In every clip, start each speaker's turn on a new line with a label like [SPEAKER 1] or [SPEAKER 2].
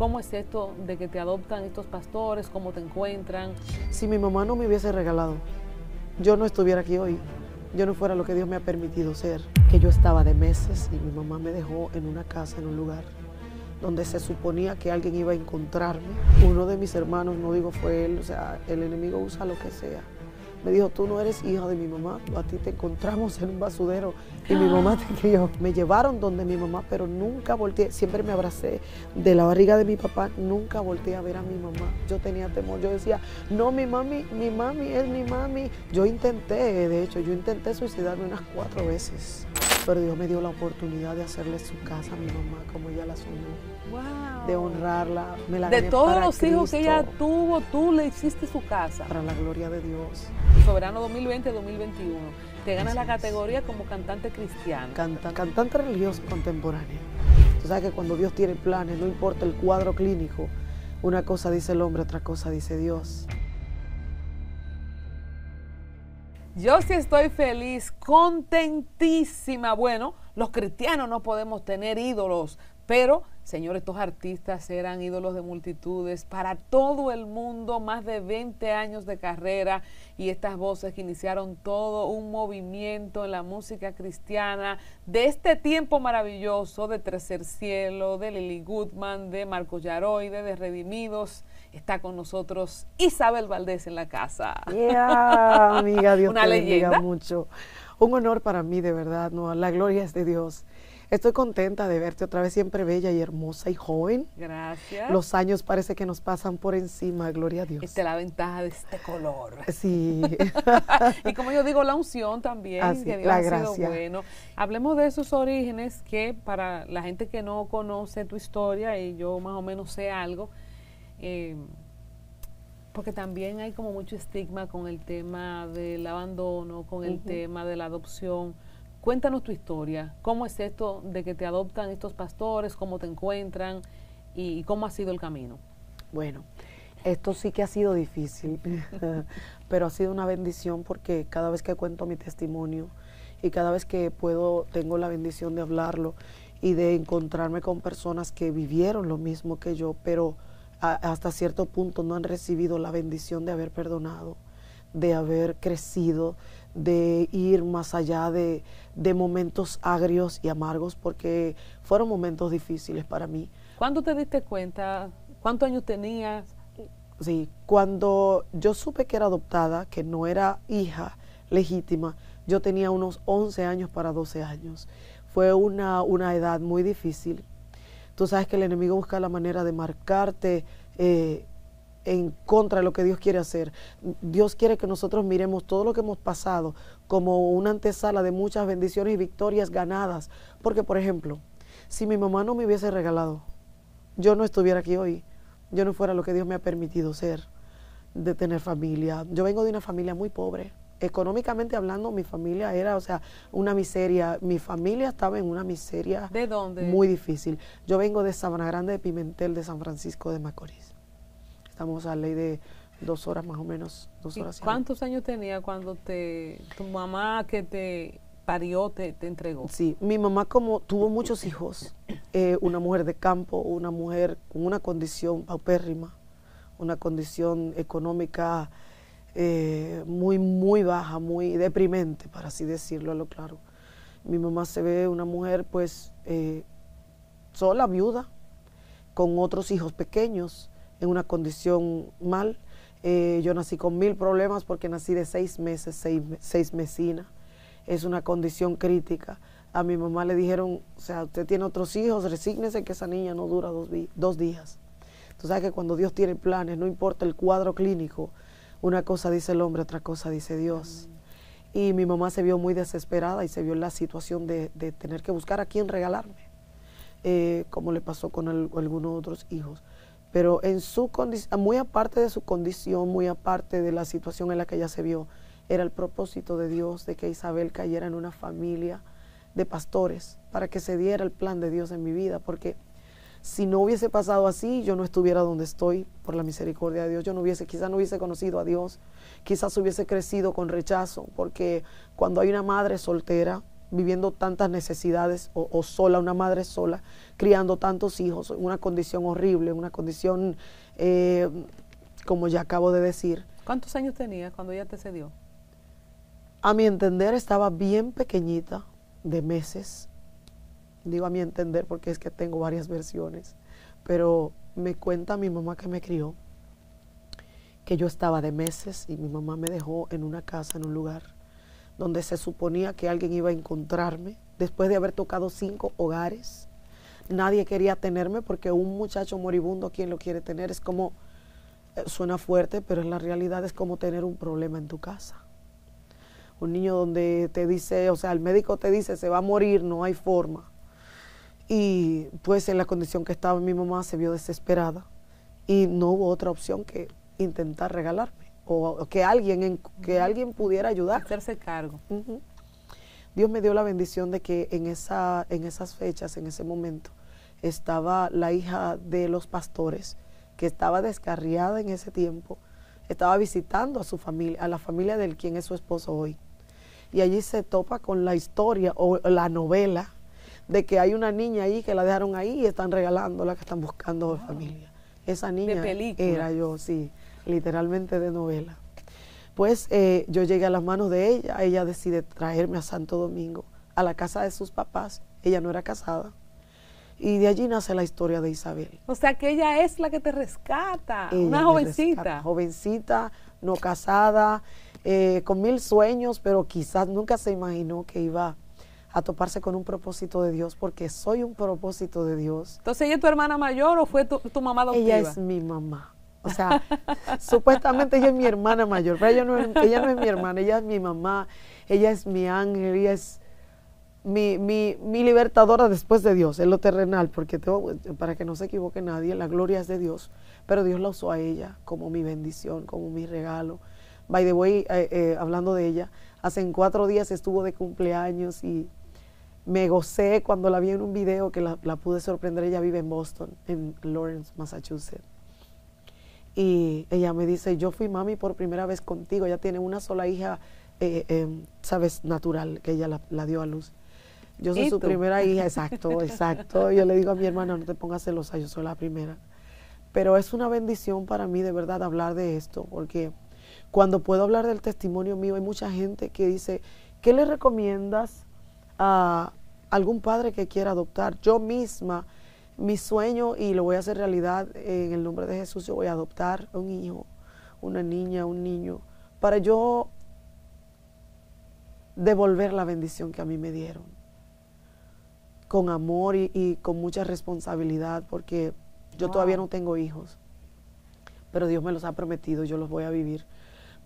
[SPEAKER 1] ¿Cómo es esto de que te adoptan estos pastores? ¿Cómo te encuentran?
[SPEAKER 2] Si mi mamá no me hubiese regalado, yo no estuviera aquí hoy. Yo no fuera lo que Dios me ha permitido ser. Que yo estaba de meses y mi mamá me dejó en una casa, en un lugar donde se suponía que alguien iba a encontrarme. Uno de mis hermanos, no digo fue él, o sea, el enemigo usa lo que sea me dijo, tú no eres hija de mi mamá, a ti te encontramos en un basudero y mi ah. mamá te crió. Me llevaron donde mi mamá, pero nunca volteé, siempre me abracé de la barriga de mi papá, nunca volteé a ver a mi mamá. Yo tenía temor, yo decía, no, mi mami, mi mami es mi mami. Yo intenté, de hecho, yo intenté suicidarme unas cuatro veces, pero Dios me dio la oportunidad de hacerle su casa a mi mamá como ella la soñó de honrarla. Me la de todos los hijos que ella tuvo, tú le hiciste su casa. Para la gloria de Dios.
[SPEAKER 1] Soberano 2020-2021. Te ganas la categoría como cantante
[SPEAKER 2] cristiano cantante religioso contemporánea. Tú sabes que cuando Dios tiene planes, no importa el cuadro clínico, una cosa dice el hombre, otra cosa dice Dios.
[SPEAKER 1] Yo sí estoy feliz, contentísima. Bueno, los cristianos no podemos tener ídolos, pero Señor, estos artistas eran ídolos de multitudes para todo el mundo, más de 20 años de carrera y estas voces que iniciaron todo un movimiento en la música cristiana de este tiempo maravilloso de Tercer Cielo, de Lily Goodman, de Marco Yaroide, de Redimidos. Está con nosotros Isabel Valdés en la casa.
[SPEAKER 2] Yeah, amiga, Dios te mucho. Un honor para mí, de verdad, no, la gloria es de Dios Estoy contenta de verte otra vez, siempre bella y hermosa y joven. Gracias. Los años parece que nos pasan por encima, gloria a Dios.
[SPEAKER 1] Esta es la ventaja de este color.
[SPEAKER 2] Sí.
[SPEAKER 1] y como yo digo, la unción también, Así, que Dios la ha sido bueno. Hablemos de esos orígenes que para la gente que no conoce tu historia y yo más o menos sé algo, eh, porque también hay como mucho estigma con el tema del abandono, con el tema de la adopción Cuéntanos tu historia. ¿Cómo es esto de que te adoptan estos pastores? ¿Cómo te encuentran? ¿Y cómo ha sido el camino?
[SPEAKER 2] Bueno, esto sí que ha sido difícil, pero ha sido una bendición porque cada vez que cuento mi testimonio y cada vez que puedo, tengo la bendición de hablarlo y de encontrarme con personas que vivieron lo mismo que yo, pero hasta cierto punto no han recibido la bendición de haber perdonado, de haber crecido, de ir más allá de, momentos agrios y amargos, porque fueron momentos difíciles para mí.
[SPEAKER 1] ¿Cuándo te diste cuenta? ¿Cuántos años tenías?
[SPEAKER 2] Sí, cuando yo supe que era adoptada, que no era hija legítima, yo tenía unos 11 años para 12 años. Fue una, edad muy difícil. Tú sabes que el enemigo busca la manera de marcarte eh, en contra de lo que Dios quiere hacer. Dios quiere que nosotros miremos todo lo que hemos pasado como una antesala de muchas bendiciones y victorias ganadas. Porque, por ejemplo, si mi mamá no me hubiese regalado, yo no estuviera aquí hoy, yo no fuera lo que Dios me ha permitido ser, de tener familia. Yo vengo de una familia muy pobre. Económicamente hablando, mi familia era, o sea, una miseria. Mi familia estaba en una miseria. ¿De Muy difícil. Yo vengo de Sabana Grande, de Pimentel, de San Francisco de Macorís Estamos a ley de dos horas más o menos, dos horas. ¿Cuántos
[SPEAKER 1] años tenía cuando te, tu mamá que te parió te, entregó?
[SPEAKER 2] Sí, mi mamá como tuvo muchos hijos, eh, una mujer de campo, una mujer con una condición paupérrima, una condición económica eh, muy, muy baja, muy deprimente, para así decirlo a lo claro. Mi mamá se ve una mujer pues eh, sola, viuda, con otros hijos pequeños en una condición mal. Eh, yo nací con mil problemas porque nací de seis meses, seis, seis mesinas. Es una condición crítica. A mi mamá le dijeron, o sea, usted tiene otros hijos, resígnese que esa niña no dura dos, días. Tú sabes que cuando Dios tiene planes, no importa el cuadro clínico, una cosa dice el hombre, otra cosa dice Dios. Y mi mamá se vio muy desesperada y se vio en la situación de, tener que buscar a quién regalarme, eh, como le pasó con algunos otros hijos pero en su muy aparte de su condición, muy aparte de la situación en la que ella se vio, era el propósito de Dios de que Isabel cayera en una familia de pastores para que se diera el plan de Dios en mi vida, porque si no hubiese pasado así, yo no estuviera donde estoy por la misericordia de Dios, yo no hubiese, quizás no hubiese conocido a Dios, quizás hubiese crecido con rechazo, porque cuando hay una madre soltera, viviendo tantas necesidades o, sola, una madre sola, criando tantos hijos, en una condición horrible, una condición, eh, como ya acabo de decir.
[SPEAKER 1] ¿Cuántos años tenía cuando ella te cedió?
[SPEAKER 2] A mi entender estaba bien pequeñita, de meses. Digo a mi entender porque es que tengo varias versiones, pero me cuenta mi mamá que me crió que yo estaba de meses y mi mamá me dejó en una casa, en un lugar donde se suponía que alguien iba a encontrarme, después de haber tocado cinco hogares. Nadie quería tenerme porque un muchacho moribundo, quien lo quiere tener, es como, eh, suena fuerte, pero en la realidad es como tener un problema en tu casa. Un niño donde te dice, o sea, el médico te dice, se va a morir, no hay forma. Y pues en la condición que estaba mi mamá se vio desesperada y no hubo otra opción que intentar regalarme o que alguien, que alguien pudiera ayudar. Hacerse cargo. Dios me dio la bendición de que en, esa, en esas fechas, en ese momento, estaba la hija de los pastores, que estaba descarriada en ese tiempo, estaba visitando a su familia, a la familia del quien es su esposo hoy. Y allí se topa con la historia o la novela de que hay una niña ahí que la dejaron ahí y están regalándola, que están buscando familia. Esa niña era yo, sí literalmente de novela. Pues eh, yo llegué a las manos de ella, ella decide traerme a Santo Domingo, a la casa de sus papás, ella no era casada, y de allí nace la historia de Isabel.
[SPEAKER 1] O sea que ella es la que te rescata, una jovencita.
[SPEAKER 2] jovencita, no casada, eh, con mil sueños, pero quizás nunca se imaginó que iba a toparse con un propósito de Dios, porque soy un propósito de Dios.
[SPEAKER 1] Entonces, ¿ella es tu hermana mayor o fue tu, mamá adoptiva? Ella es
[SPEAKER 2] mi mamá. O sea, supuestamente ella es mi hermana mayor, pero ella no, es, mi hermana, ella es mi mamá, ella es mi ángel, ella es mi, mi, mi libertadora después de Dios, en lo terrenal, porque para que no se equivoque nadie, la gloria es de Dios, pero Dios la usó a ella como mi bendición, como mi regalo. By the way, eh, eh, hablando de ella, hace cuatro días estuvo de cumpleaños y me gocé cuando la vi en un video que la pude sorprender. Ella vive en Boston, en Lawrence, Massachusetts. Y ella me dice, yo fui mami por primera vez contigo, ella tiene una sola hija, eh, em, sabes, natural, que ella la, dio a luz.
[SPEAKER 1] Yo soy su primera hija, exacto, exacto. Yo le
[SPEAKER 2] digo a mi hermana, no te pongas celosa, yo soy la primera. Pero es una bendición para mí de verdad hablar de esto, porque cuando puedo hablar del testimonio mío, hay mucha gente que dice, ¿qué le recomiendas a algún padre que quiera adoptar? Yo misma mi sueño y lo voy a hacer realidad en el nombre de Jesús. Yo voy a adoptar un hijo, una niña, un niño, para yo devolver la bendición que a mí me dieron. Con amor y, con mucha responsabilidad, porque yo todavía no tengo hijos, pero Dios me los ha prometido, yo los voy a vivir.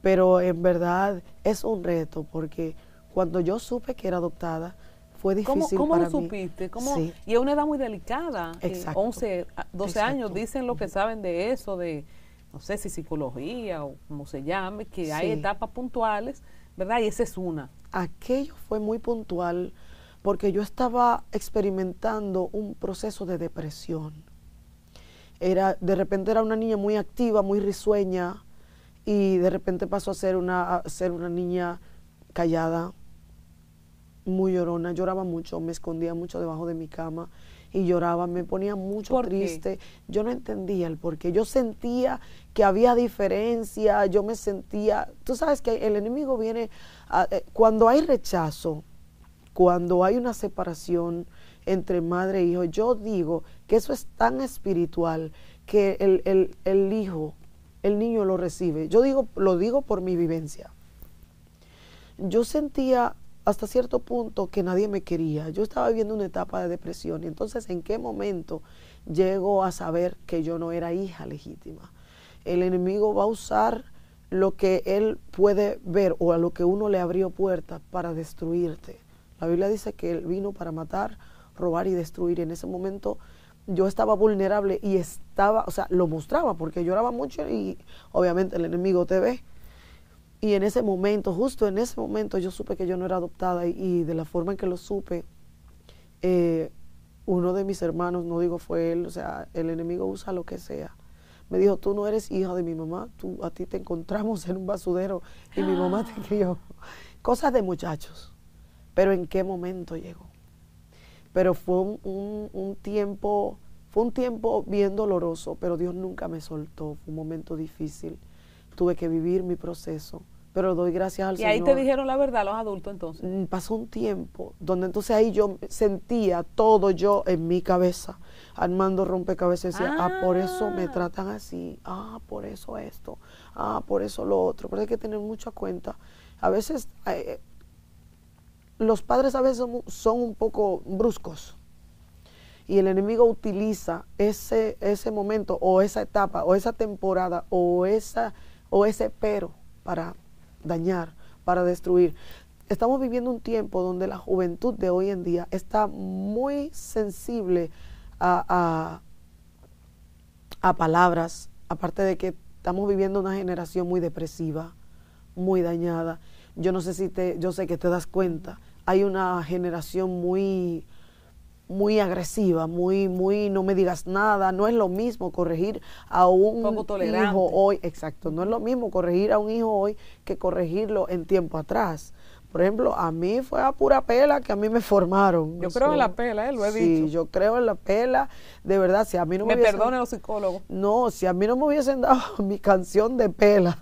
[SPEAKER 2] Pero en verdad es un reto, porque cuando yo supe que era adoptada, ¿Cómo, lo supiste?
[SPEAKER 1] Y es una edad muy delicada. 11, eh, 12 años dicen lo que saben de eso, de no sé si psicología o como se llame, que hay etapas puntuales,
[SPEAKER 2] ¿verdad? Y esa es una. Aquello fue muy puntual porque yo estaba experimentando un proceso de depresión. Era, de repente era una niña muy activa, muy risueña, y de repente pasó a ser una, a ser una niña callada, muy llorona, lloraba mucho, me escondía mucho debajo de mi cama y lloraba, me ponía mucho triste. Yo no entendía el porqué, Yo sentía que había diferencia, yo me sentía, tú sabes que el enemigo viene, eh, cuando hay rechazo, cuando hay una separación entre madre e hijo, yo digo que eso es tan espiritual que el, el hijo, el niño lo recibe. Yo digo, lo digo por mi vivencia. Yo sentía hasta cierto punto que nadie me quería. Yo estaba viviendo una etapa de depresión y entonces en qué momento llego a saber que yo no era hija legítima. El enemigo va a usar lo que él puede ver o a lo que uno le abrió puerta para destruirte. La Biblia dice que él vino para matar, robar y destruir. En ese momento yo estaba vulnerable y estaba, o sea, lo mostraba porque lloraba mucho y obviamente el enemigo te ve y en ese momento, justo en ese momento, yo supe que yo no era adoptada y, de la forma en que lo supe, eh, uno de mis hermanos, no digo fue él, o sea, el enemigo usa lo que sea. Me dijo, tú no eres hija de mi mamá, tú, a ti te encontramos en un basudero y mi mamá te ah. crió. Cosas de muchachos. Pero en qué momento llegó. Pero fue un, un tiempo, fue un tiempo bien doloroso, pero Dios nunca me soltó, fue un momento difícil tuve que vivir mi proceso, pero doy gracias al Señor. ¿Y ahí te
[SPEAKER 1] dijeron la verdad los adultos entonces?
[SPEAKER 2] Mm, pasó un tiempo donde entonces ahí yo sentía todo yo en mi cabeza, armando rompecabezas, decía, ah, por eso me ah. tratan así, ah, por eso esto, ah, por eso lo otro, pero hay que tener mucha cuenta. A veces... Eh, eh, los padres a veces son un poco bruscos y el enemigo utiliza ese, ese momento o esa etapa o esa temporada o esa, o ese pero para dañar, para destruir. Estamos viviendo un tiempo donde la juventud de hoy en día está muy sensible a, palabras, aparte de que estamos viviendo una generación muy depresiva, muy dañada. Yo no sé si te, yo sé que te das cuenta, hay una generación muy muy agresiva, muy, muy, no me digas nada, no es lo mismo corregir a un hijo hoy, exacto, no es lo mismo corregir a un hijo hoy que corregirlo en tiempo atrás. Por ejemplo, a mí fue a pura pela que a mí me formaron. Yo creo en la pela, eh, lo he dicho. Sí, yo creo en la pela. De verdad, si a mí no me, me perdonen los psicólogos. No, si a mí no me hubiesen dado mi canción de pela,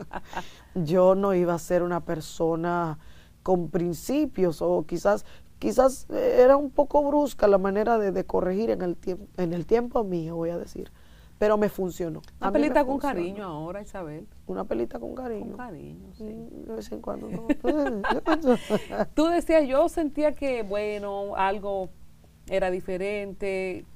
[SPEAKER 2] yo no iba a ser una persona con principios o quizás quizás eh, era un poco brusca la manera de, corregir en el, en el tiempo mío, voy a decir. Pero me funcionó. Una pelita con cariño
[SPEAKER 1] ahora, Isabel.
[SPEAKER 2] Una pelita con cariño. Con cariño, sí. Mm, de vez en cuando. No. Tú
[SPEAKER 1] decías, yo sentía que, bueno, algo era diferente,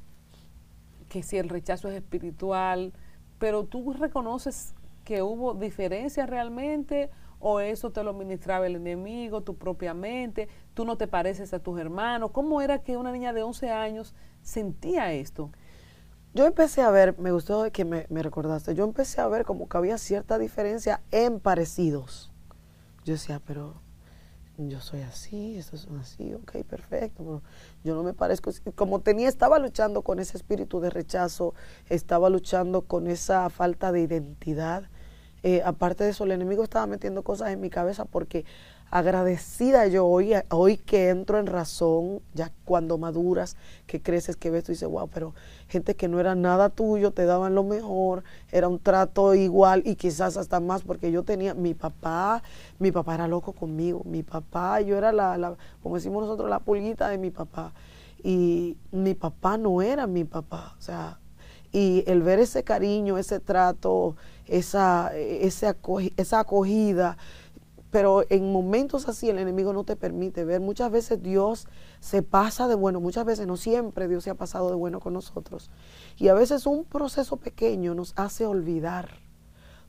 [SPEAKER 1] que si el rechazo es espiritual, pero tú reconoces que hubo diferencias realmente o eso te lo ministraba el enemigo, tu propia mente, tú no te pareces a tus hermanos. ¿Cómo era que una niña de 11 años sentía esto?
[SPEAKER 2] Yo empecé a ver, me gustó que me, recordaste, yo empecé a ver como que había cierta diferencia en parecidos. Yo decía, pero yo soy así, esto es así, ok, perfecto, yo no me parezco. Como tenía, estaba luchando con ese espíritu de rechazo, estaba luchando con esa falta de identidad, eh, aparte de eso, el enemigo estaba metiendo cosas en mi cabeza porque agradecida yo hoy, hoy que entro en razón, ya cuando maduras, que creces, que ves, tú dices, wow, pero gente que no era nada tuyo, te daban lo mejor, era un trato igual y quizás hasta más, porque yo tenía, mi papá, mi papá era loco conmigo, mi papá, yo era la, la como decimos nosotros, la pulguita de mi papá. Y mi papá no era mi papá, o sea, y el ver ese cariño, ese trato, esa, esa, acogida. Pero en momentos así el enemigo no te permite ver. Muchas veces Dios se pasa de bueno, muchas veces no siempre Dios se ha pasado de bueno con nosotros. Y a veces un proceso pequeño nos hace olvidar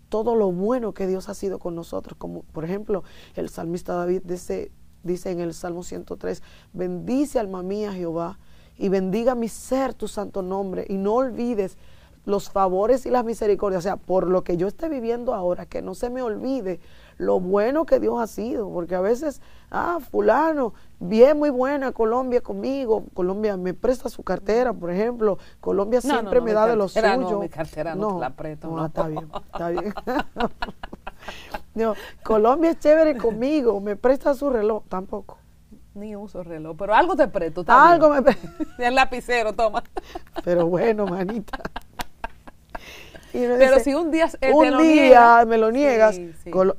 [SPEAKER 2] todo lo bueno que Dios ha sido con nosotros. Como por ejemplo el salmista David dice, dice en el Salmo 103, bendice alma mía Jehová y bendiga mi ser tu santo nombre y no olvides los favores y las misericordias, o sea, por lo que yo esté viviendo ahora, que no se me olvide lo bueno que Dios ha sido, porque a veces, ah, fulano, bien, muy buena Colombia conmigo, Colombia me presta su cartera, por ejemplo, Colombia siempre me da de los suyo. No, mi cartera no, la No, está bien, Colombia es chévere conmigo, me presta su reloj, tampoco. Ni uso reloj, pero algo te presto. Algo me presto.
[SPEAKER 1] El lapicero, toma.
[SPEAKER 2] Pero bueno, manita. Pero si un día un día me lo niegas,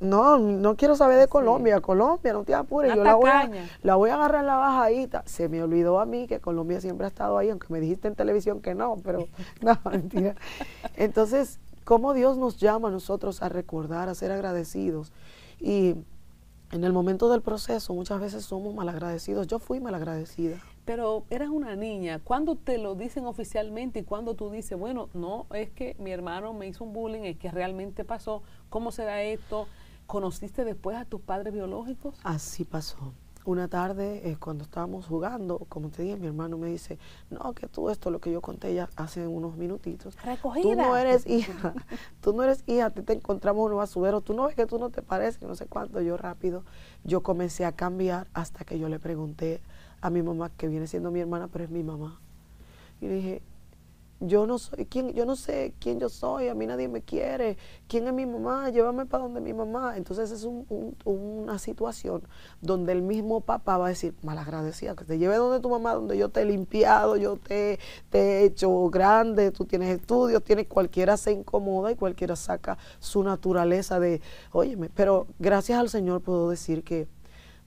[SPEAKER 2] no, no quiero saber de Colombia, Colombia, no te apures, yo la voy, a, la voy, a, agarrar la bajadita. Se me olvidó a mí que Colombia siempre ha estado ahí, aunque me dijiste en televisión que no, pero no, mentira. Entonces, cómo Dios nos llama a nosotros a recordar, a ser agradecidos. Y en el momento del proceso muchas veces somos malagradecidos. Yo fui malagradecida
[SPEAKER 1] pero eras una niña, ¿cuándo te lo dicen oficialmente y cuándo tú dices, bueno, no, es que mi hermano me hizo un bullying, es que realmente pasó, ¿cómo será esto? ¿Conociste después a tus padres biológicos?
[SPEAKER 2] Así pasó. Una tarde, eh, cuando estábamos jugando, como te dije, mi hermano me dice, no, que tú esto, lo que yo conté ya hace unos minutitos.
[SPEAKER 1] Recogida. Tú no eres hija,
[SPEAKER 2] tú no eres hija, te, te encontramos a un basurero, tú no ves que tú no te pareces, no sé cuánto. Yo rápido, yo comencé a cambiar hasta que yo le pregunté a mi mamá, que viene siendo mi hermana, pero es mi mamá. Y le dije, yo no soy quién, yo no sé quién yo soy, a mí nadie me quiere, quién es mi mamá, llévame para donde mi mamá. Entonces es un, una situación donde el mismo papá va a decir, malagradecida, que te lleve donde tu mamá, donde yo te he limpiado, yo te, te he hecho grande, tú tienes estudios, tienes, cualquiera se incomoda y cualquiera saca su naturaleza de, óyeme, pero gracias al Señor puedo decir que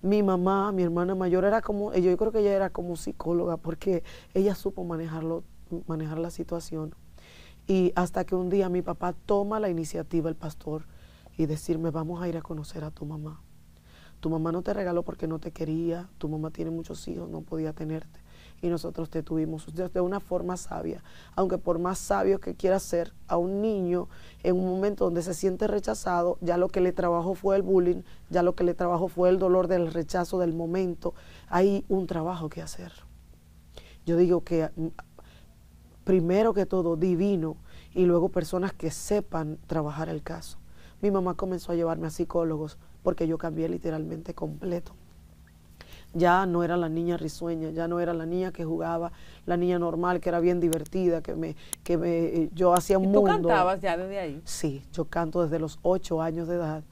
[SPEAKER 2] mi mamá, mi hermana mayor, era como, eh, yo creo que ella era como psicóloga porque ella supo manejarlo, manejar la situación. Y hasta que un día mi papá toma la iniciativa, el pastor, y decirme, vamos a ir a conocer a tu mamá. Tu mamá no te regaló porque no te quería, tu mamá tiene muchos hijos, no podía tenerte y nosotros te tuvimos de una forma sabia. Aunque por más sabio que quiera ser a un niño, en un momento donde se siente rechazado, ya lo que le trabajó fue el bullying, ya lo que le trabajó fue el dolor del rechazo del momento, hay un trabajo que hacer. Yo digo que mm, primero que todo divino y luego personas que sepan trabajar el caso. Mi mamá comenzó a llevarme a psicólogos porque yo cambié literalmente completo ya no era la niña risueña, ya no era la niña que jugaba, la niña normal, que era bien divertida, que me, que me, eh, yo hacía un ¿Y mundo. ¿Tú cantabas ya desde ahí? Sí, yo canto desde los ocho años de edad.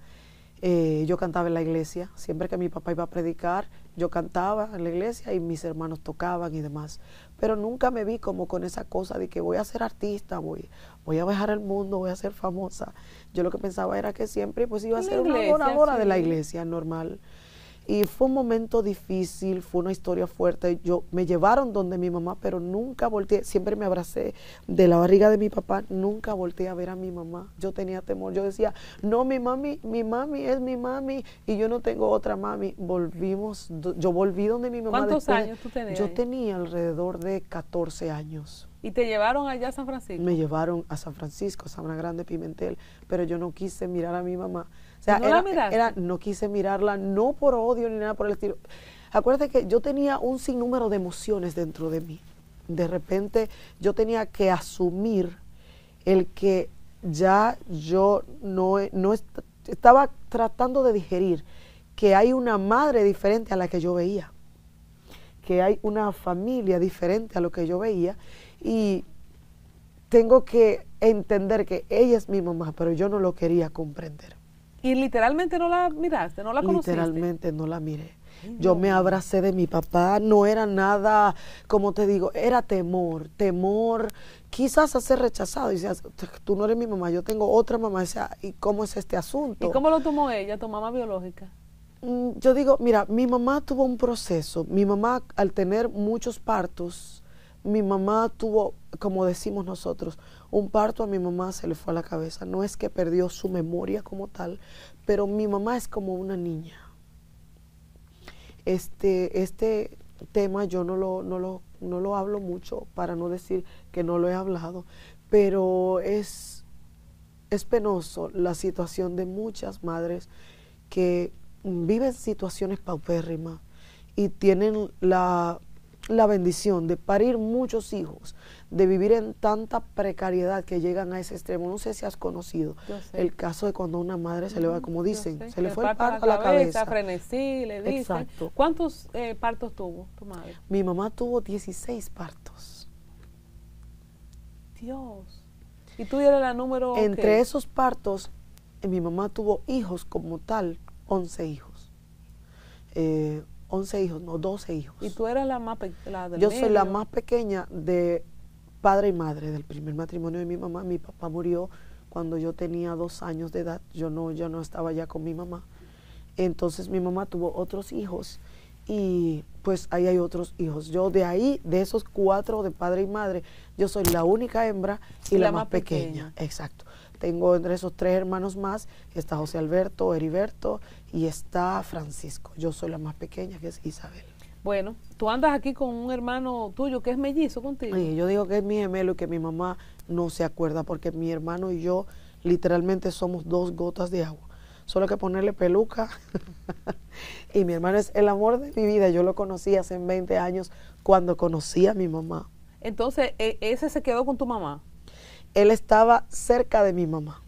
[SPEAKER 2] Eh, yo cantaba en la iglesia, siempre que mi papá iba a predicar, yo cantaba en la iglesia y mis hermanos tocaban y demás. Pero nunca me vi como con esa cosa de que voy a ser artista, voy, voy a viajar el mundo, voy a ser famosa. Yo lo que pensaba era que siempre pues iba a ser una adoradora de la iglesia normal. Y fue un momento difícil, fue una historia fuerte. Yo me llevaron donde mi mamá, pero nunca volteé, siempre me abracé de la barriga de mi papá, nunca volteé a ver a mi mamá. Yo tenía temor, yo decía, "No, mi mami, mi mami es mi mami y yo no tengo otra mami." Volvimos yo volví donde mi mamá ¿Cuántos años tú tenías? Yo tenía alrededor de 14 años.
[SPEAKER 1] ¿Y te llevaron allá a San Francisco? Me
[SPEAKER 2] llevaron a San Francisco, a San Grande Pimentel, pero yo no quise mirar a mi mamá no, era, no quise mirarla, no por odio ni nada por el estilo. Acuérdate que yo tenía un sinnúmero de emociones dentro de mí. De repente yo tenía que asumir el que ya yo no, no estaba tratando de digerir que hay una madre diferente a la que yo veía, que hay una familia diferente a lo que yo veía y tengo que entender que ella es mi mamá, pero yo no lo quería comprender.
[SPEAKER 1] Y literalmente no la miraste, no la conociste.
[SPEAKER 2] Literalmente no la miré. Yo me abracé de mi papá, no era nada, como te digo, era temor, temor quizás a ser rechazado. Y decías, tú no eres mi mamá, yo tengo otra mamá. ¿y cómo es este asunto? ¿Y cómo
[SPEAKER 1] lo tomó ella, tu mamá biológica?
[SPEAKER 2] Mm, yo digo, mira, mi mamá tuvo un proceso. Mi mamá, al tener muchos partos, mi mamá tuvo, como decimos nosotros, un parto a mi mamá se le fue a la cabeza. No es que perdió su memoria como tal, pero mi mamá es como una niña. Este, este tema yo no lo, lo, no lo hablo mucho para no decir que no lo he hablado, pero es, es penoso la situación de muchas madres que viven situaciones paupérrimas y tienen la la bendición de parir muchos hijos, de vivir en tanta precariedad que llegan a ese extremo. No sé si has conocido el caso de cuando una madre se le va, como dicen, se le, fue el parto a la cabeza.
[SPEAKER 1] Frenesí, le Exacto. ¿Cuántos eh, partos tuvo tu madre?
[SPEAKER 2] Mi mamá tuvo 16 partos.
[SPEAKER 1] Dios. ¿Y tú eres la número Entre esos
[SPEAKER 2] partos, eh, mi mamá tuvo hijos como tal, 11 hijos. Eh, 11 hijos, no, 12 hijos.
[SPEAKER 1] ¿Y tú eras la más pequeña? Yo soy la más
[SPEAKER 2] pequeña de padre y madre del primer matrimonio de mi mamá. Mi papá murió cuando yo tenía dos años de edad. Yo no, yo no estaba ya con mi mamá. Entonces mi mamá tuvo otros hijos y pues ahí hay otros hijos. Yo de ahí, de esos cuatro de padre y madre, yo soy la única hembra y, la, más, pequeña. Exacto. Tengo entre esos tres hermanos más, está José Alberto, Heriberto y está Francisco. Yo soy la más pequeña, que es Isabel.
[SPEAKER 1] Bueno, tú andas aquí con un hermano tuyo que es mellizo contigo. Sí,
[SPEAKER 2] yo digo que es mi gemelo y que mi mamá no se acuerda porque mi hermano y yo literalmente somos dos gotas de agua. Solo hay que ponerle peluca. y mi hermano es el amor de mi vida. Yo lo conocí hace 20 años cuando conocí a mi mamá.
[SPEAKER 1] Entonces, e, ese se
[SPEAKER 2] quedó con tu mamá él estaba cerca de mi mamá.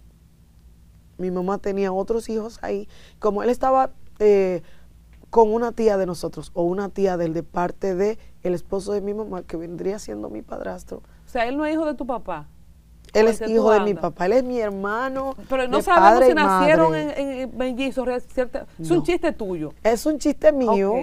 [SPEAKER 2] Mi mamá tenía otros hijos ahí. Como él estaba eh, con una tía de nosotros o una tía del de parte de el esposo de mi mamá que vendría siendo mi padrastro.
[SPEAKER 1] O sea, él no es hijo de tu papá.
[SPEAKER 2] Él es hijo de mi papá, él es mi hermano. Pero no sabemos si nacieron
[SPEAKER 1] en, en Es un
[SPEAKER 2] chiste tuyo. Es un chiste mío,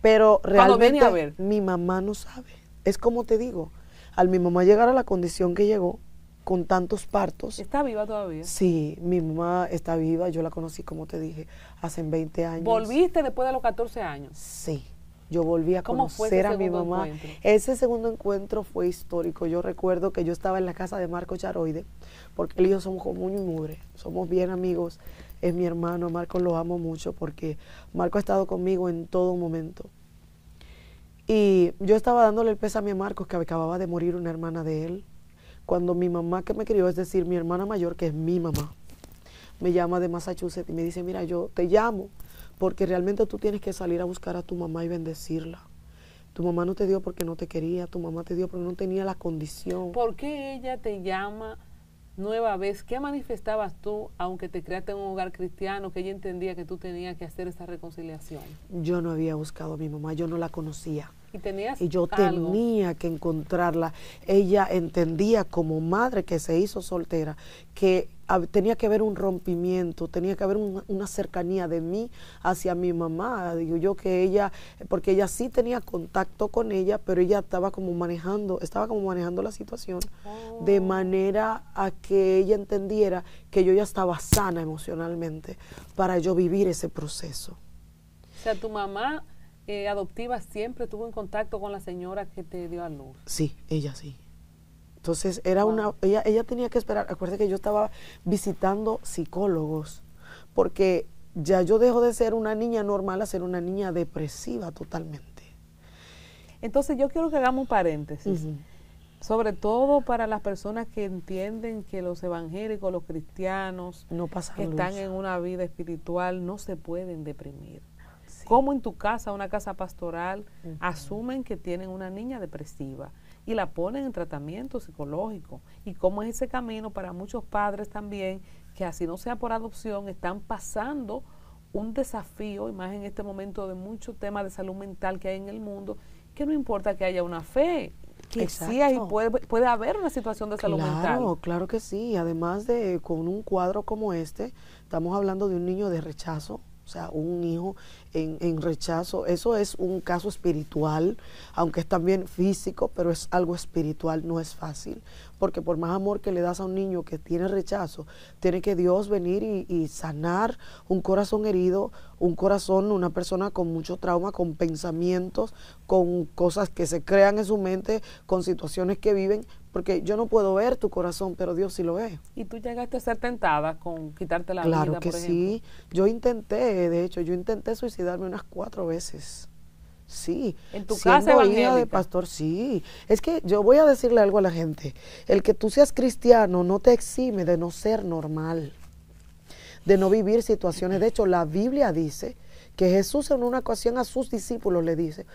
[SPEAKER 2] pero realmente mi mamá no sabe. Es como te digo, al mi mamá llegar a la condición que llegó, con tantos partos. ¿Está viva todavía? Sí, mi mamá está viva, yo la conocí, como te dije, hace 20 años. ¿Volviste
[SPEAKER 1] después de los 14 años?
[SPEAKER 2] Sí, yo volví a conocer a mi mamá. Ese segundo encuentro fue histórico. Yo recuerdo que yo estaba en la casa de Marco Charoide, porque él y yo somos como un y somos bien amigos, es mi hermano, Marco lo amo mucho porque Marco ha estado conmigo en todo momento. Y yo estaba dándole el pésame a Marcos que acababa de morir una hermana de él cuando mi mamá que me crió, es decir, mi hermana mayor, que es mi mamá, me llama de Massachusetts y me dice, mira, yo te llamo porque realmente tú tienes que salir a buscar a tu mamá y bendecirla. Tu mamá no te dio porque no te quería, tu mamá te dio porque no tenía la condición. ¿Por
[SPEAKER 1] qué ella te llama nueva vez? ¿Qué manifestabas tú, aunque te creaste en un hogar cristiano, que ella entendía que tú tenías que hacer esa reconciliación?
[SPEAKER 2] Yo no había buscado a mi mamá, yo no la conocía.
[SPEAKER 1] Y, yo tenía
[SPEAKER 2] que encontrarla. Ella entendía como madre que se hizo soltera que tenía que haber un rompimiento, tenía que haber una cercanía de mí hacia mi mamá. Digo yo que ella, porque ella sí tenía contacto con ella, pero ella estaba como manejando, estaba como manejando la situación de oh. manera a que ella entendiera que yo ya estaba sana emocionalmente para yo vivir ese proceso.
[SPEAKER 1] O sea, tu mamá eh, adoptiva siempre estuvo en contacto con la señora que te dio a luz.
[SPEAKER 2] Sí, ella sí. Entonces era una, ella, ella tenía que esperar. Acuérdate que yo estaba visitando psicólogos, porque ya yo dejo de ser una niña normal a ser una niña depresiva totalmente. Entonces yo quiero que hagamos un paréntesis. Sobre todo
[SPEAKER 1] para las personas que entienden que los evangélicos, los cristianos, no que están en una vida espiritual, no se pueden deprimir cómo en tu casa, una casa pastoral, asumen que tienen una niña depresiva y la ponen en tratamiento psicológico. Y cómo es ese camino para muchos padres también, que así no sea por adopción, están pasando un desafío, y más en este momento de muchos temas de salud mental que hay en el mundo, que no importa que haya una fe, que sí puede, haber
[SPEAKER 2] una situación de salud mental. Claro, claro que sí. Además de con un cuadro como este, estamos hablando de un niño de rechazo, o sea, un hijo en, rechazo. Eso es un caso espiritual, aunque es también físico, pero es algo espiritual, no es fácil. Porque por más amor que le das a un niño que tiene rechazo, tiene que Dios venir y, sanar un corazón herido, un corazón, una persona con mucho trauma, con pensamientos, con cosas que se crean en su mente, con situaciones que viven, porque yo no puedo ver tu corazón, pero Dios sí lo ve.
[SPEAKER 1] ¿Y tú llegaste a ser tentada con quitarte la vida? Claro que sí.
[SPEAKER 2] Yo intenté, de hecho, yo intenté suicidarme darme unas cuatro veces. Sí. En tu Siendo casa de pastor, sí. Es que yo voy a decirle algo a la gente. El que tú seas cristiano no te exime de no ser normal, de no vivir situaciones. De hecho, la Biblia dice que Jesús en una ocasión a sus discípulos le dice,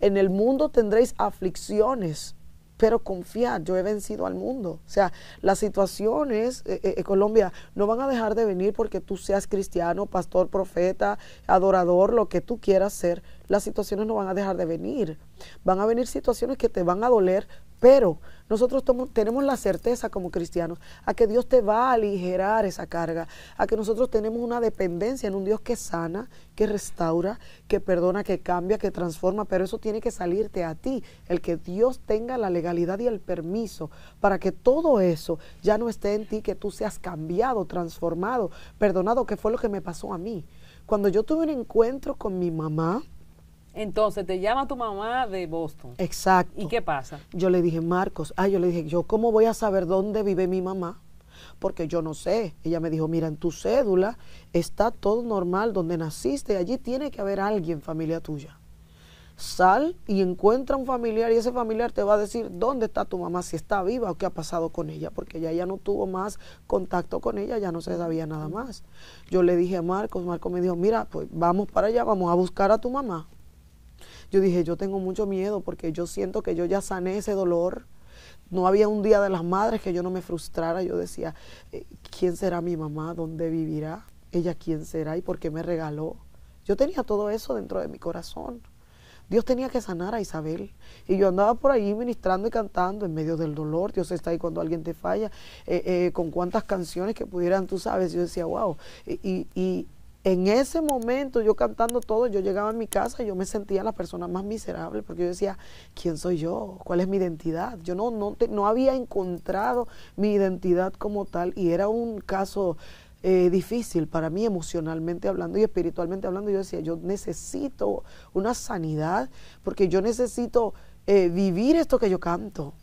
[SPEAKER 2] en el mundo tendréis aflicciones, pero confiar, yo he vencido al mundo. O sea, las situaciones, eh, eh, en Colombia, no van a dejar de venir porque tú seas cristiano, pastor, profeta, adorador, lo que tú quieras ser. Las situaciones no van a dejar de venir. Van a venir situaciones que te van a doler, pero nosotros tenemos la certeza como cristianos a que Dios te va a aligerar esa carga, a que nosotros tenemos una dependencia en un Dios que sana, que restaura, que perdona, que cambia, que transforma, pero eso tiene que salirte a ti, el que Dios tenga la legalidad y el permiso para que todo eso ya no esté en ti, que tú seas cambiado, transformado, perdonado, que fue lo que me pasó a mí. Cuando yo tuve un encuentro con mi mamá,
[SPEAKER 1] entonces te llama tu mamá de Boston. Exacto. ¿Y qué pasa?
[SPEAKER 2] Yo le dije, Marcos, ah, yo le dije, yo cómo voy a saber dónde vive mi mamá, porque yo no sé. Ella me dijo, mira, en tu cédula está todo normal, donde naciste, allí tiene que haber alguien, familia tuya. Sal y encuentra un familiar y ese familiar te va a decir dónde está tu mamá, si está viva o qué ha pasado con ella, porque ya ya no tuvo más contacto con ella, ya no se sabía nada más. Yo le dije a Marcos, Marcos me dijo, mira, pues vamos para allá, vamos a buscar a tu mamá. Yo dije, yo tengo mucho miedo porque yo siento que yo ya sané ese dolor. No había un día de las madres que yo no me frustrara. Yo decía, eh, ¿quién será mi mamá? ¿Dónde vivirá? ¿Ella quién será? ¿Y por qué me regaló? Yo tenía todo eso dentro de mi corazón. Dios tenía que sanar a Isabel. Y yo andaba por ahí ministrando y cantando en medio del dolor. Dios está ahí cuando alguien te falla. Eh, eh, con cuántas canciones que pudieran, tú sabes. Yo decía, wow. y en ese momento, yo cantando todo, yo llegaba a mi casa y yo me sentía la persona más miserable, porque yo decía, ¿quién soy yo? ¿Cuál es mi identidad? Yo no, no, no había encontrado mi identidad como tal y era un caso eh, difícil para mí emocionalmente hablando y espiritualmente hablando. Yo decía, yo necesito una sanidad porque yo necesito eh, vivir esto que yo canto.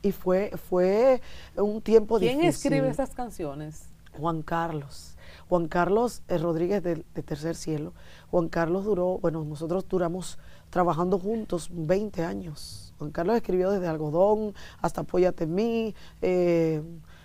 [SPEAKER 2] Y fue, fue un tiempo difícil. ¿Quién escribe esas
[SPEAKER 1] canciones?
[SPEAKER 2] Juan Carlos. Juan Carlos eh, Rodríguez de, Tercer Cielo, Juan Carlos duró, bueno, nosotros duramos trabajando juntos 20 años. Juan Carlos escribió desde Algodón hasta Apóyate en mí, eh,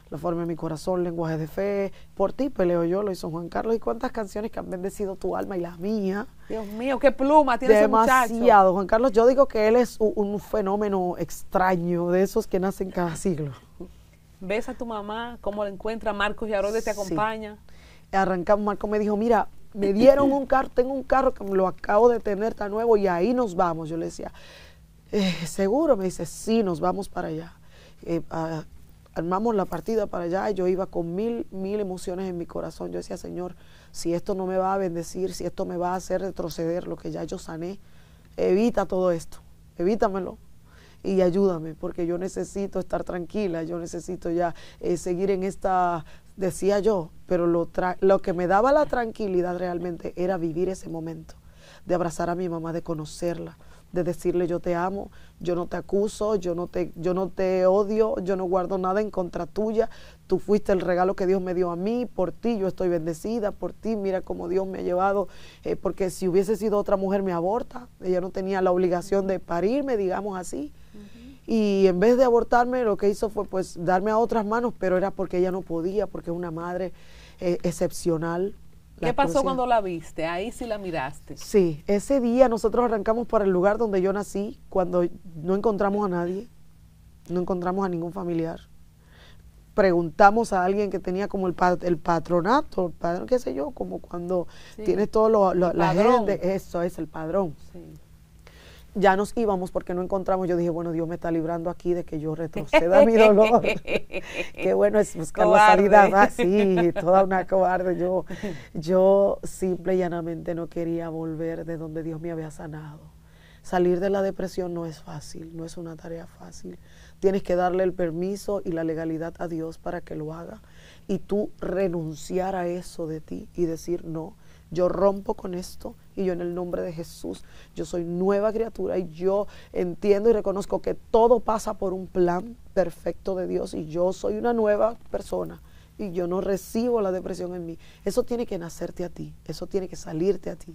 [SPEAKER 2] La forma de mi corazón, Lenguaje de fe, Por ti peleo yo, lo hizo Juan Carlos. Y cuántas canciones que han bendecido tu alma y las mía.
[SPEAKER 1] Dios mío, qué pluma tiene Demasiado. ese muchacho.
[SPEAKER 2] Juan Carlos, yo digo que él es un, fenómeno extraño de esos que nacen cada siglo
[SPEAKER 1] ves a tu mamá, cómo la encuentra, Marcos y te acompaña
[SPEAKER 2] arrancamos, Marco me dijo, mira, me dieron un carro, tengo un carro que me lo acabo de tener tan nuevo y ahí nos vamos. Yo le decía, eh, ¿seguro? Me dice, sí, nos vamos para allá. Eh, ah, armamos la partida para allá yo iba con mil, mil emociones en mi corazón. Yo decía, Señor, si esto no me va a bendecir, si esto me va a hacer retroceder lo que ya yo sané, evita todo esto, evítamelo y ayúdame, porque yo necesito estar tranquila, yo necesito ya eh, seguir en esta decía yo, pero lo, lo que me daba la tranquilidad realmente era vivir ese momento, de abrazar a mi mamá, de conocerla, de decirle yo te amo, yo no te acuso, yo no te, yo no te odio, yo no guardo nada en contra tuya, tú fuiste el regalo que Dios me dio a mí, por ti yo estoy bendecida, por ti mira cómo Dios me ha llevado, eh, porque si hubiese sido otra mujer me aborta, ella no tenía la obligación de parirme, digamos así, y en vez de abortarme lo que hizo fue pues darme a otras manos, pero era porque ella no podía, porque es una madre eh, excepcional. ¿Qué pasó cuando
[SPEAKER 1] la viste? Ahí sí la miraste.
[SPEAKER 2] Sí, ese día nosotros arrancamos para el lugar donde yo nací, cuando no encontramos a nadie, no encontramos a ningún familiar. Preguntamos a alguien que tenía como el, el patronato, el padrón, qué sé yo, como cuando tienes todo lo, la eso es el padrón. Sí ya nos íbamos porque no encontramos. Yo dije, bueno, Dios me está librando aquí de que yo retroceda mi dolor. Qué bueno es buscar la salida. sí, toda una cobarde. Yo, yo simple y llanamente no quería volver de donde Dios me había sanado. Salir de la depresión no es fácil, no es una tarea fácil. Tienes que darle el permiso y la legalidad a Dios para que lo haga. Y tú renunciar a eso de ti y decir, no, yo rompo con esto y yo en el nombre de Jesús, yo soy nueva criatura y yo entiendo y reconozco que todo pasa por un plan perfecto de Dios y yo soy una nueva persona y yo no recibo la depresión en mí. Eso tiene que nacerte a ti, eso tiene que salirte a ti.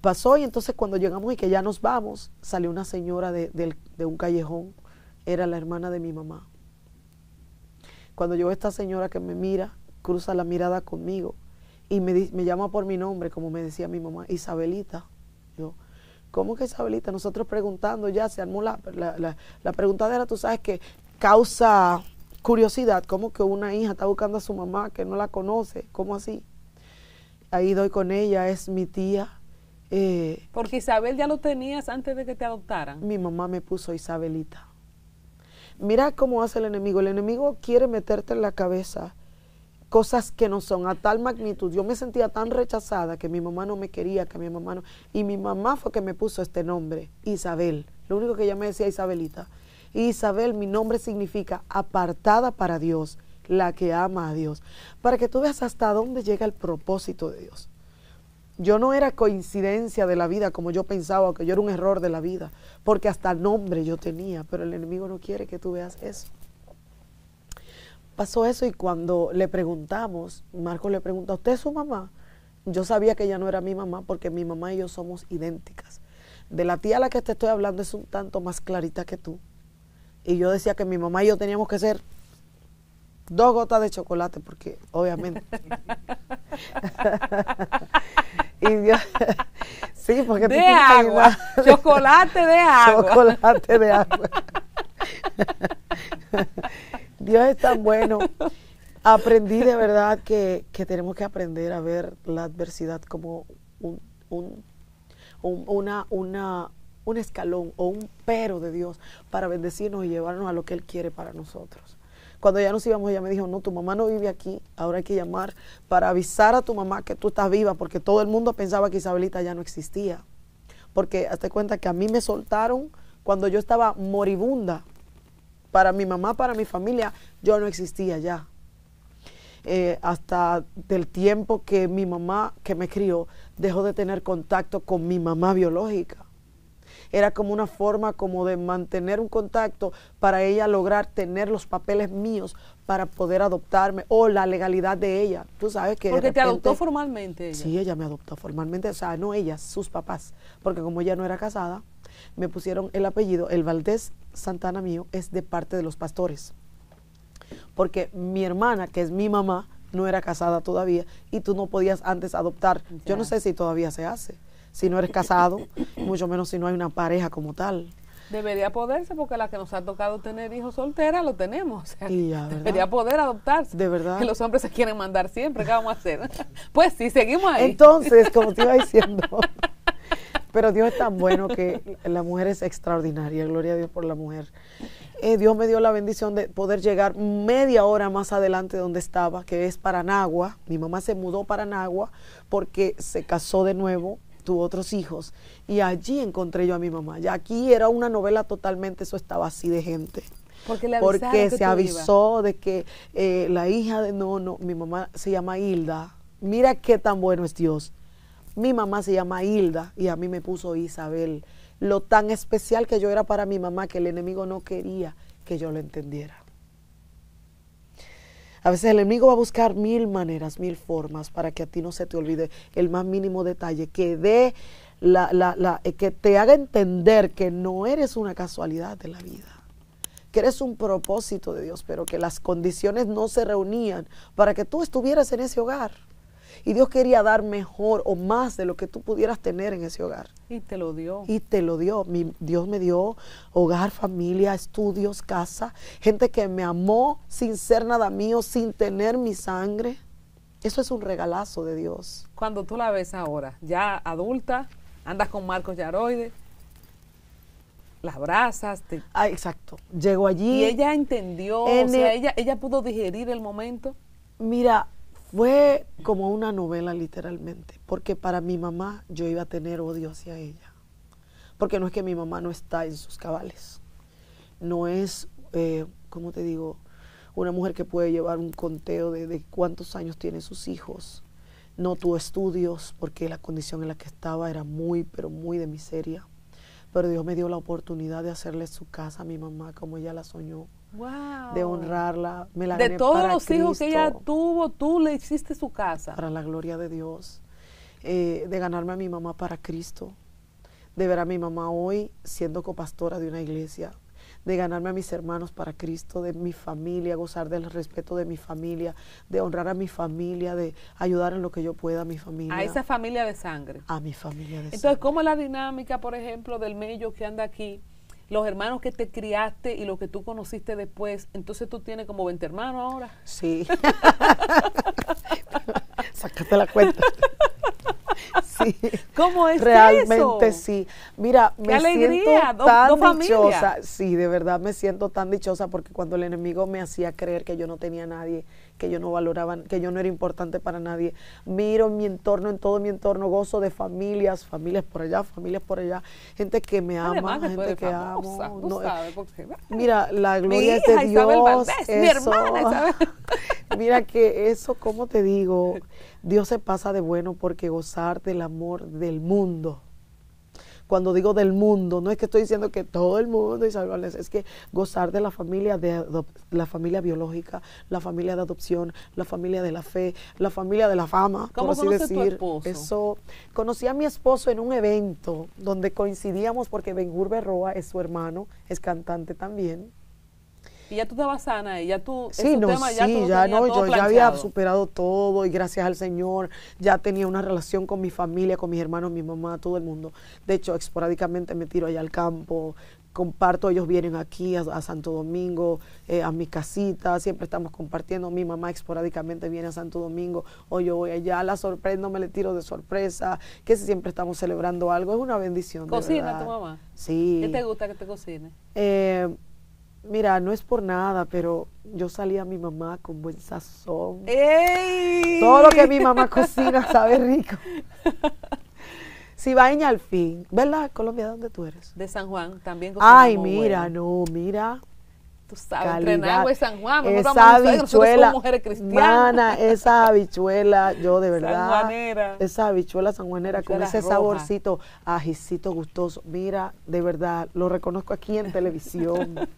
[SPEAKER 2] Pasó y entonces cuando llegamos y que ya nos vamos, salió una señora de, un callejón, era la hermana de mi mamá. Cuando yo esta señora que me mira, cruza la mirada conmigo y me, llama por mi nombre, como me decía mi mamá, Isabelita. Yo, ¿cómo que Isabelita? Nosotros preguntando ya, se armó la, la, la, la preguntadera, tú sabes que causa curiosidad, como que una hija está buscando a su mamá que no la conoce, ¿cómo así? Ahí doy con ella, es mi tía. Eh, Porque Isabel ya lo tenías antes de que te adoptaran. Mi mamá me puso Isabelita. Mira cómo hace el enemigo. El enemigo quiere meterte en la cabeza cosas que no son a tal magnitud. Yo me sentía tan rechazada que mi mamá no me quería, que mi mamá no... Y mi mamá fue que me puso este nombre, Isabel. Lo único que ella me decía Isabelita. Isabel, mi nombre significa apartada para Dios, la que ama a Dios. Para que tú veas hasta dónde llega el propósito de Dios. Yo no era coincidencia de la vida como yo pensaba, que yo era un error de la vida, porque hasta nombre yo tenía, pero el enemigo no quiere que tú veas eso pasó eso y cuando le preguntamos, Marco le pregunta, ¿usted es su mamá? Yo sabía que ella no era mi mamá porque mi mamá y yo somos idénticas. De la tía a la que te estoy hablando es un tanto más clarita que tú. Y yo decía que mi mamá y yo teníamos que ser dos gotas de chocolate porque obviamente... y yo, sí, porque... De agua.
[SPEAKER 1] Chocolate de agua.
[SPEAKER 2] Chocolate de agua. Dios es tan bueno. Aprendí de verdad que, tenemos que aprender a ver la adversidad como un, una, una, un escalón o un pero de Dios para bendecirnos y llevarnos a lo que Él quiere para nosotros. Cuando ya nos íbamos, ella me dijo, no, tu mamá no vive aquí, ahora hay que llamar para avisar a tu mamá que tú estás viva, porque todo el mundo pensaba que Isabelita ya no existía. Porque hazte cuenta que a mí me soltaron cuando yo estaba moribunda para mi mamá, para mi familia, yo no existía ya. Eh, hasta del tiempo que mi mamá, que me crió, dejó de tener contacto con mi mamá biológica. Era como una forma como de mantener un contacto para ella lograr tener los papeles míos para poder adoptarme o la legalidad de ella. Tú sabes que... Porque te adoptó
[SPEAKER 1] formalmente. Ella. Sí,
[SPEAKER 2] ella me adoptó formalmente, o sea, no ella, sus papás, porque como ella no era casada, me pusieron el apellido, el Valdés Santana mío es de parte de los pastores. Porque mi hermana, que es mi mamá, no era casada todavía y tú no podías antes adoptar. Yo no sé si todavía se hace, si no eres casado, mucho menos si no hay una pareja como tal.
[SPEAKER 1] Debería poderse porque la que nos ha tocado tener hijos soltera lo tenemos. debería poder adoptarse. De verdad. Que los hombres se quieren mandar siempre, ¿qué vamos a hacer? pues sí, seguimos ahí. Entonces,
[SPEAKER 2] como te iba diciendo. Pero Dios es tan bueno que la mujer es extraordinaria, gloria a Dios por la mujer. Eh, Dios me dio la bendición de poder llegar media hora más adelante de donde estaba, que es Paranagua. Mi mamá se mudó para Paranagua porque se casó de nuevo, tuvo otros hijos. Y allí encontré yo a mi mamá. Ya aquí era una novela totalmente, eso estaba así de gente.
[SPEAKER 1] Porque, se avisó
[SPEAKER 2] de que eh, la hija de, no, no, mi mamá se llama Hilda. Mira qué tan bueno es Dios. Mi mamá se llama Hilda y a mí me puso Isabel. Lo tan especial que yo era para mi mamá que el enemigo no quería que yo lo entendiera. A veces el enemigo va a buscar mil maneras, mil formas para que a ti no se te olvide el más mínimo detalle, que dé la, la, la, eh, que te haga entender que no eres una casualidad de la vida, que eres un propósito de Dios, pero que las condiciones no se reunían para que tú estuvieras en ese hogar. Y Dios quería dar mejor o más de lo que tú pudieras tener en ese hogar.
[SPEAKER 1] Y te lo dio. Y
[SPEAKER 2] te lo dio. Dios me dio hogar, familia, estudios, casa, gente que me amó sin ser nada mío, sin tener mi sangre. Eso es un regalazo de Dios.
[SPEAKER 1] Cuando tú la ves ahora, ya adulta, andas con Marcos Yaroide,
[SPEAKER 2] las abrazas. Ah, exacto. Llegó allí. Y ella
[SPEAKER 1] entendió,
[SPEAKER 2] o sea, ella,
[SPEAKER 1] ella pudo digerir el momento.
[SPEAKER 2] Mira, fue como una novela literalmente, porque para mi mamá yo iba a tener odio hacia ella, porque no es que mi mamá no está en sus cabales, no es, eh, ¿cómo te digo?, una mujer que puede llevar un conteo de, de cuántos años tienen sus hijos, no tuvo estudios porque la condición en la que estaba era muy, pero muy de miseria. Pero Dios me dio la oportunidad de hacerle su casa a mi mamá como ella la soñó de honrarla. Me la de todos los hijos que ella tuvo, tú le hiciste su casa. Para la gloria de Dios. Eh, de ganarme a mi mamá para Cristo. De ver a mi mamá hoy siendo copastora de una iglesia. De ganarme a mis hermanos para Cristo, de mi familia, gozar del respeto de mi familia, de honrar a mi familia, de ayudar en lo que yo pueda a mi familia. A esa
[SPEAKER 1] familia de sangre. A
[SPEAKER 2] mi familia de Entonces,
[SPEAKER 1] sangre. ¿cómo es la dinámica, por ejemplo, del mello que anda aquí? los hermanos que te criaste y los que tú conociste después, entonces tú tienes como 20 hermanos ahora. Sí. Sácate la cuenta. Sí. ¿Cómo es Realmente
[SPEAKER 2] sí. Mira, me siento tan dichosa. Sí, de verdad me siento tan dichosa porque cuando el enemigo me hacía creer que yo no tenía nadie, que yo no valoraba, que yo no era importante para nadie. Miro mi entorno, en todo mi entorno, gozo de familias, familias por allá, familias por allá, gente que me ama, gente que amo. Eh, mira, la gloria de Dios. mira que eso, como te digo, Dios se pasa de bueno porque gozar del amor del mundo cuando digo del mundo, no es que estoy diciendo que todo el mundo es salvarles, es que gozar de la familia de la familia biológica, la familia de adopción, la familia de la fe, la familia de la fama, ¿Cómo por así decir. Tu Eso conocí a mi esposo en un evento donde coincidíamos porque Ben Gurberroa es su hermano, es cantante también.
[SPEAKER 1] Y ya tú estabas sana y ya tú... Sí, no, ya, no, yo ya había
[SPEAKER 2] superado todo y gracias al Señor ya tenía una relación con mi familia, con mis hermanos, mi mamá, todo el mundo. De hecho, esporádicamente me tiro allá al campo, comparto, ellos vienen aquí a, Santo Domingo, eh, a mi casita, siempre estamos compartiendo, mi mamá esporádicamente viene a Santo Domingo, o yo voy allá, la sorprendo, me le tiro de sorpresa, que siempre estamos celebrando algo, es una bendición. ¿Cocina tu mamá? Sí. ¿Qué te
[SPEAKER 1] gusta que te cocine?
[SPEAKER 2] Eh, Mira, no es por nada, pero yo salí a mi mamá con buen sazón.
[SPEAKER 1] ¡Ey! Todo lo que mi mamá cocina sabe rico.
[SPEAKER 2] Si baña al fin, ¿verdad? Colombia, ¿dónde tú eres?
[SPEAKER 1] De San Juan, también. Ay, mira,
[SPEAKER 2] no, mira tú sabes, calidad. San Juan, esa habichuela, esa habichuela, yo de verdad. Esa habichuela sanjuanera con ese saborcito, ajicito gustoso. Mira, de verdad, lo reconozco aquí en televisión.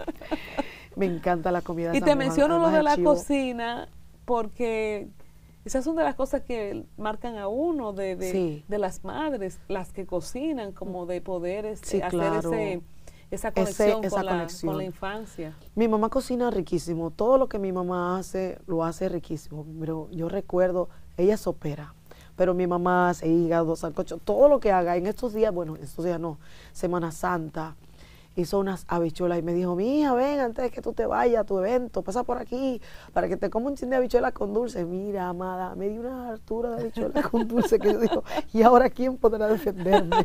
[SPEAKER 2] Me encanta la comida. Y te menciono lo de la
[SPEAKER 1] cocina porque esas son de las cosas que marcan a uno de, de, las madres, las que cocinan, como de poder este, hacer ese esa conexión, esa con, conexión. La, infancia.
[SPEAKER 2] Mi mamá cocina riquísimo, todo lo que mi mamá hace lo hace riquísimo, pero yo recuerdo, ella sopera. Pero mi mamá hace hígado, sancocho, todo lo que haga. En estos días, bueno, en estos días no, Semana Santa, hizo unas habichuelas y me dijo, mija ven antes de que tú te vayas a tu evento, pasa por aquí para que te coma un chin de habichuelas con dulce. Mira, amada, me dio una hartura de habichuelas con dulce que yo digo, ¿y ahora quién podrá defenderme?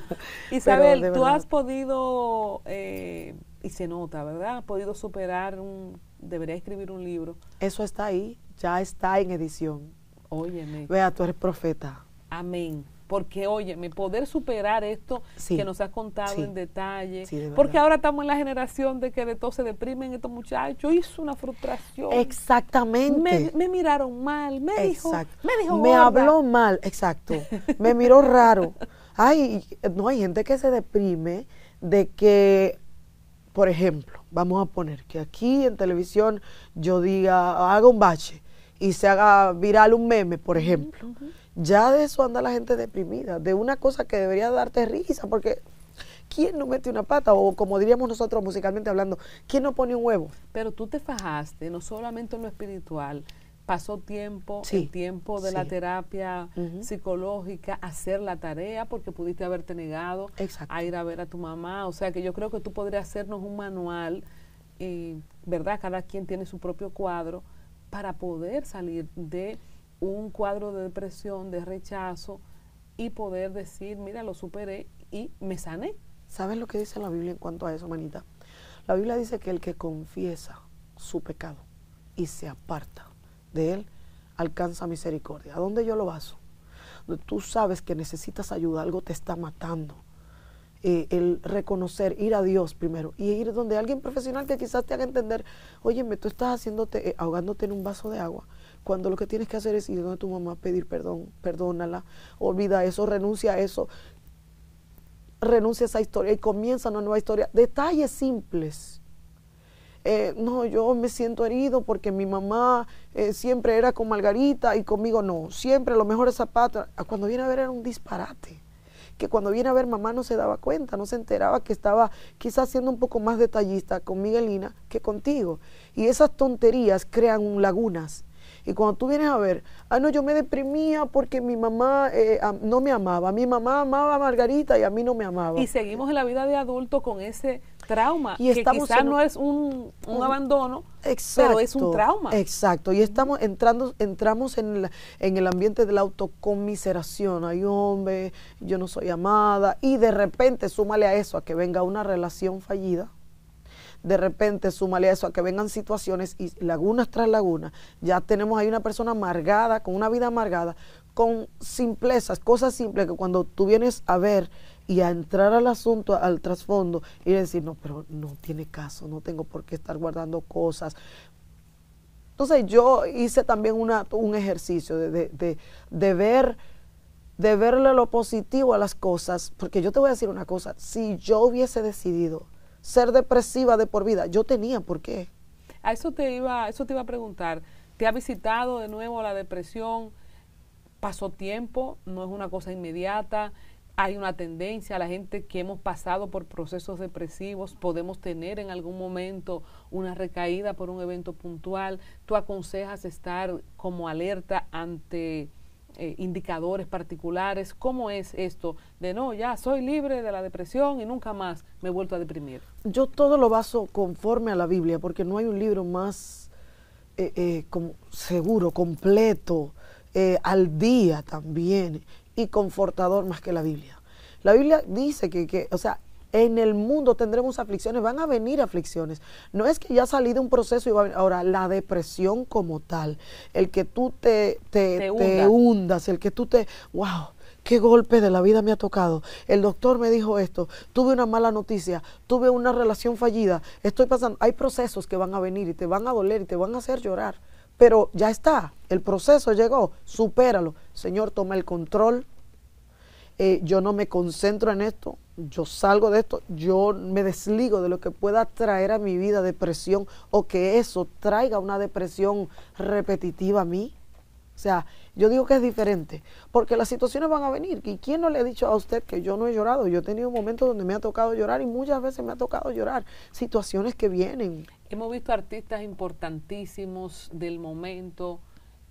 [SPEAKER 2] Isabel, tú has
[SPEAKER 1] podido, eh, y se nota, ¿verdad? Has podido superar
[SPEAKER 2] un, debería escribir un libro. Eso está ahí, ya está en edición. Óyeme. Vea, tú eres profeta.
[SPEAKER 1] Amén porque oye, mi poder superar esto que nos has contado en detalle, porque ahora estamos en la generación de que de todo se deprimen estos muchachos, hizo una frustración.
[SPEAKER 2] Exactamente.
[SPEAKER 1] Me, miraron mal, me dijo, me dijo me habló
[SPEAKER 2] mal, exacto. Me miró raro. Ay, no hay gente que se deprime de que por ejemplo, vamos a poner que aquí en televisión yo diga, haga un bache y se haga viral un meme, por ejemplo. Ya de eso anda la gente deprimida, de una cosa que debería darte risa, porque ¿quién no mete una pata? O como diríamos nosotros musicalmente hablando, ¿quién no pone un huevo?
[SPEAKER 1] Pero tú te fajaste, no solamente en lo espiritual, pasó tiempo, el tiempo de la terapia psicológica, hacer la tarea, porque pudiste haberte negado a ir a ver a tu mamá. O sea que yo creo que tú podrías hacernos un manual, y, eh, ¿verdad? Cada quien tiene su propio cuadro para poder salir de un cuadro de depresión, de rechazo y poder decir, mira, lo superé y
[SPEAKER 2] me sané. ¿Sabes lo que dice la Biblia en cuanto a eso, manita? La Biblia dice que el que confiesa su pecado y se aparta de él, alcanza misericordia. ¿A dónde yo lo baso? Tú sabes que necesitas ayuda, algo te está matando. Eh, el reconocer, ir a Dios primero y ir donde alguien profesional que quizás te haga entender, oye tú estás haciéndote, eh, ahogándote en un vaso de agua cuando lo que tienes que hacer es ir a tu mamá, pedir perdón, perdónala, olvida eso, renuncia a eso, renuncia a esa historia y comienza una nueva historia. Detalles simples. Eh, no, yo me siento herido porque mi mamá eh, siempre era con Margarita y conmigo no, siempre lo mejor es zapato. Ah, cuando viene a ver era un disparate, que cuando viene a ver mamá no se daba cuenta, no se enteraba que estaba quizás siendo un poco más detallista con Miguelina que contigo. Y esas tonterías crean lagunas y cuando tú vienes a ver, ah, no, yo me deprimía porque mi mamá eh, no me amaba. Mi mamá amaba a Margarita y a mí no me amaba. Y
[SPEAKER 1] seguimos en la vida de adulto con ese trauma, y que quizás no es un, abandono,
[SPEAKER 2] pero es un trauma. Exacto, y estamos entrando, entramos en, el ambiente de la autocomiseración, ay hombre, yo no soy amada, y de repente súmale a eso a que venga una relación fallida, de repente, súmale a eso, a que vengan situaciones y lagunas tras lagunas, ya tenemos ahí una persona amargada, con una vida amargada, con simplezas, cosas simples que cuando tú vienes a ver y a entrar al asunto, al trasfondo y decir, no, pero no tiene caso, no tengo por qué estar guardando cosas. Entonces yo hice también un ejercicio de ver de verle lo positivo a las cosas, porque yo te voy a decir una cosa, si yo hubiese decidido ser depresiva de por vida. Yo tenía por qué.
[SPEAKER 1] A eso te iba, eso te iba a preguntar. ¿Te ha visitado de nuevo la depresión? Pasó tiempo, no es una cosa inmediata. Hay una tendencia, la gente que hemos pasado por procesos depresivos, podemos tener en algún momento una recaída por un evento puntual. ¿Tú aconsejas estar como alerta ante eh, indicadores particulares? ¿Cómo es esto de no, ya soy libre de la depresión y nunca más me he vuelto a deprimir?
[SPEAKER 2] Yo todo lo baso conforme a la Biblia, porque no hay un libro más eh, eh, seguro, completo, al día también y confortador más que la Biblia. La Biblia dice que, que, o sea, en el mundo tendremos aflicciones, van a venir aflicciones. No es que ya salí de un proceso y va a venir. Ahora, la depresión como tal, el que tú te, te, hundas. el que tú te, wow, qué golpe de la vida me ha tocado. El doctor me dijo esto, tuve una mala noticia, tuve una relación fallida, estoy pasando, hay procesos que van a venir y te van a doler y te van a hacer llorar, pero ya está, el proceso llegó, supéralo. Señor, toma el control. Eh, yo no me concentro en esto, yo salgo de esto, yo me desligo de lo que pueda traer a mi vida depresión o que eso traiga una depresión repetitiva a mí. O sea, yo digo que es diferente, porque las situaciones van a venir. ¿Y quién no le ha dicho a usted que yo no he llorado? Yo he tenido momentos donde me ha tocado llorar y muchas veces me ha tocado llorar. Situaciones que vienen.
[SPEAKER 1] Hemos visto artistas importantísimos del momento,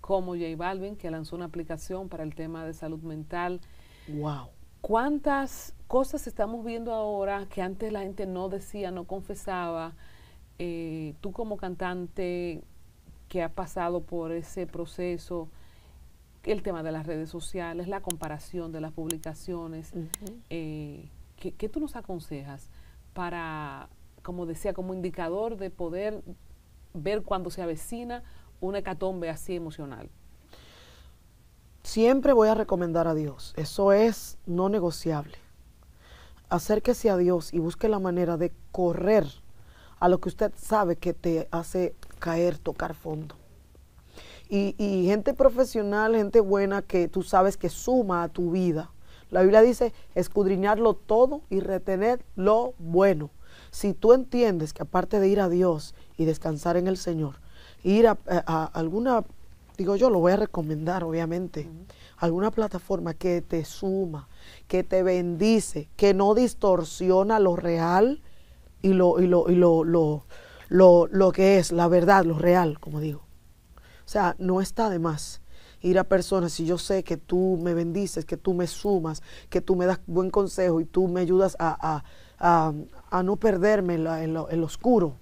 [SPEAKER 1] como J Balvin, que lanzó una aplicación para el tema de salud mental. Wow. ¿Cuántas cosas estamos viendo ahora que antes la gente no decía, no confesaba? Eh, tú como cantante que ha pasado por ese proceso, el tema de las redes sociales, la comparación de las publicaciones, eh, ¿qué, ¿qué tú nos aconsejas para, como decía, como indicador de poder ver cuando se avecina una hecatombe así emocional?
[SPEAKER 2] Siempre voy a recomendar a Dios, eso es no negociable. Acérquese a Dios y busque la manera de correr a lo que usted sabe que te hace caer, tocar fondo. Y, gente profesional, gente buena que tú sabes que suma a tu vida. La Biblia dice escudriñarlo todo y retener lo bueno. Si tú entiendes que aparte de ir a Dios y descansar en el Señor, ir a alguna digo yo, lo voy a recomendar, obviamente. Alguna plataforma que te suma, que te bendice, que no distorsiona lo real y lo, y lo, lo, lo, lo, que es la verdad, lo real, como digo. O sea, no está de más ir a personas, si yo sé que tú me bendices, que tú me sumas, que tú me das buen consejo y tú me ayudas a, a, a, no perderme en, en, lo, oscuro,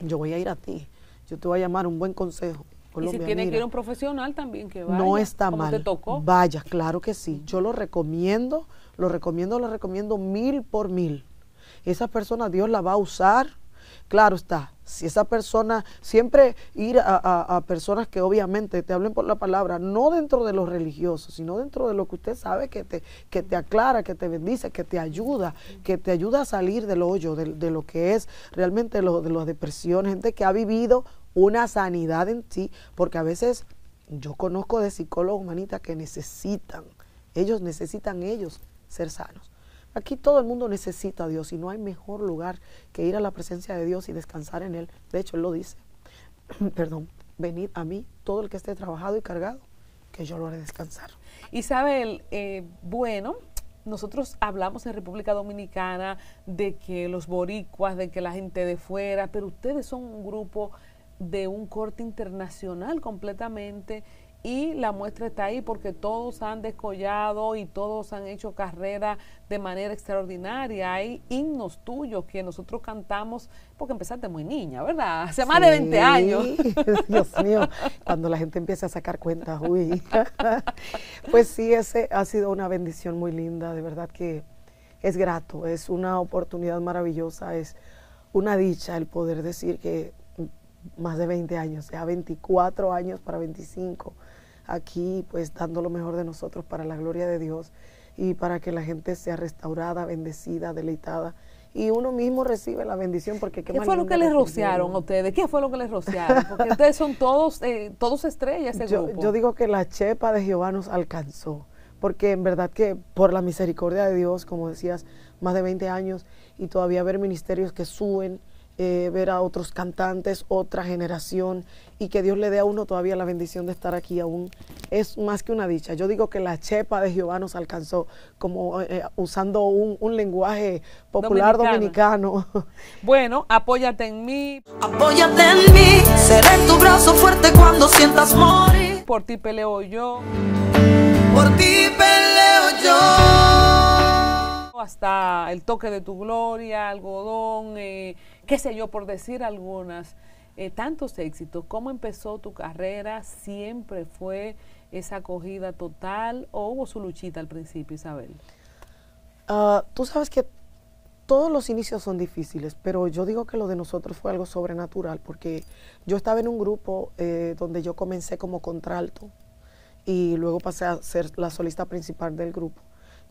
[SPEAKER 2] yo voy a ir a ti, yo te voy a llamar un buen consejo, y si tiene que ir a
[SPEAKER 1] un profesional también que vaya. No está mal. Te
[SPEAKER 2] tocó. Vaya, claro que sí. Yo lo recomiendo, lo recomiendo, lo recomiendo mil por mil. Esa persona Dios la va a usar. Claro está, si esa persona, siempre ir a, personas que obviamente te hablen por la palabra, no dentro de los religiosos, sino dentro de lo que usted sabe que te, que te aclara, que te bendice, que te ayuda, que te ayuda a salir del hoyo, de, lo que es realmente lo, de las depresiones, gente que ha vivido una sanidad en ti, porque a veces yo conozco de psicólogos humanistas que necesitan, ellos necesitan ellos ser sanos. Aquí todo el mundo necesita a Dios y no hay mejor lugar que ir a la presencia de Dios y descansar en Él. De hecho, Él lo dice, perdón, venid a mí todo el que esté trabajado y cargado, que yo lo haré descansar.
[SPEAKER 1] Isabel, eh, bueno, nosotros hablamos en República Dominicana de que los boricuas, de que la gente de fuera, pero ustedes son un grupo de un corte internacional completamente y la muestra está ahí porque todos han descollado y todos han hecho carrera de manera extraordinaria. Hay himnos tuyos que nosotros cantamos porque empezaste muy niña, ¿verdad? Hace más de 20 años.
[SPEAKER 2] Dios mío, cuando la gente empieza a sacar cuentas, uy. pues sí, ese ha sido una bendición muy linda, de verdad que es grato, es una oportunidad maravillosa, es una dicha el poder decir que más de 20 años, ya 24 años para 25, aquí pues dando lo mejor de nosotros para la gloria de Dios y para que la gente sea restaurada, bendecida, deleitada. Y uno mismo recibe la bendición porque qué, ¿Qué fue lo que les rociaron a ustedes?
[SPEAKER 1] ¿Qué fue lo que les rociaron? Porque ustedes son todos, eh, todos estrellas. yo, digo
[SPEAKER 2] que la chepa de Jehová nos alcanzó porque en verdad que por la misericordia de Dios, como decías, más de 20 años y todavía ver ministerios que suben eh, ver a otros cantantes, otra generación y que Dios le dé a uno todavía la bendición de estar aquí aún. Es más que una dicha. Yo digo que la chepa de Jehová nos alcanzó, como eh, eh, usando un, lenguaje popular dominicano.
[SPEAKER 1] Bueno, apóyate en mí. Apóyate en mí, seré tu brazo fuerte cuando sientas morir.
[SPEAKER 2] Por ti peleo yo. Por ti peleo yo.
[SPEAKER 1] Hasta el toque de tu gloria, algodón qué sé yo, por decir algunas, eh, tantos éxitos. ¿Cómo empezó tu carrera? ¿Siempre fue esa acogida total o hubo su luchita al principio, Isabel?
[SPEAKER 2] Ah, tú sabes que todos los inicios son difíciles, pero yo digo que lo de nosotros fue algo sobrenatural, porque yo estaba en un grupo eh, donde yo comencé como contralto y luego pasé a ser la solista principal del grupo.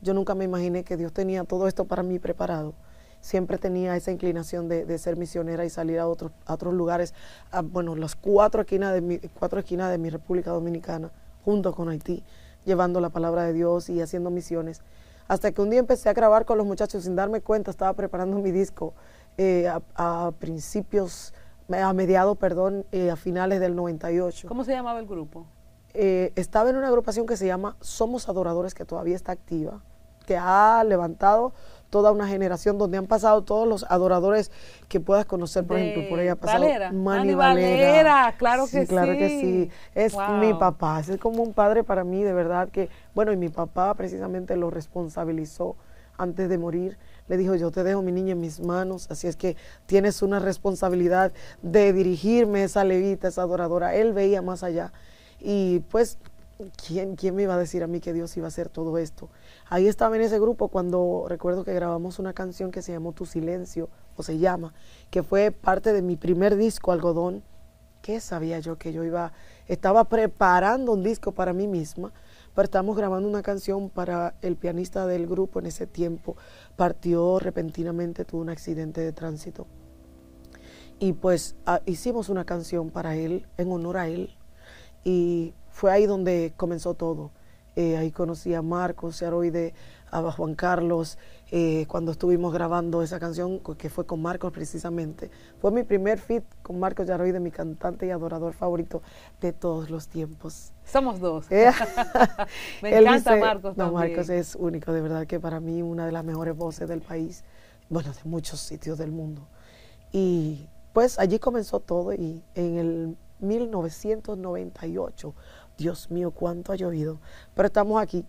[SPEAKER 2] Yo nunca me imaginé que Dios tenía todo esto para mí preparado siempre tenía esa inclinación de, ser misionera y salir a otros, lugares, bueno, las cuatro esquinas, de mi, de mi República Dominicana, junto con Haití, llevando la palabra de Dios y haciendo misiones. Hasta que un día empecé a grabar con los muchachos sin darme cuenta, estaba preparando mi disco eh, a, principios, a mediados, perdón, eh, a finales del 98. ¿Cómo
[SPEAKER 1] se llamaba el grupo?
[SPEAKER 2] Eh, estaba en una agrupación que se llama Somos Adoradores, que todavía está activa, que ha levantado toda una generación donde han pasado todos los adoradores que puedas conocer, por ejemplo, por ella ha pasado Valera. Valera. claro que claro sí. que sí. Es mi papá, es como un padre para mí, de verdad que, bueno, y mi papá precisamente lo responsabilizó antes de morir. Le dijo, yo te dejo mi niña en mis manos, así es que tienes una responsabilidad de dirigirme esa levita, esa adoradora. Él veía más allá. Y pues ¿quién, ¿quién me iba a decir a mí que Dios iba a hacer todo esto? Ahí estaba en ese grupo cuando recuerdo que grabamos una canción que se llamó Tu Silencio, o se llama, que fue parte de mi primer disco, Algodón. ¿Qué sabía yo que yo iba, estaba preparando un disco para mí misma? Pero estábamos grabando una canción para el pianista del grupo en ese tiempo. Partió repentinamente, tuvo un accidente de tránsito. Y pues ah, hicimos una canción para él, en honor a él. Y fue ahí donde comenzó todo. Eh, ahí conocí a Marcos, a a Juan Carlos, eh, cuando estuvimos grabando esa canción, que fue con Marcos precisamente. Fue mi primer fit con Marcos Yaroide, mi cantante y adorador favorito de todos los tiempos.
[SPEAKER 1] Somos dos. Eh,
[SPEAKER 2] Me encanta Marcos también. No, Marcos es único, de verdad que para mí una de las mejores voces del país, bueno, de muchos sitios del mundo. Y pues allí comenzó todo y en el 1998 Dios mío, cuánto ha llovido, pero estamos aquí.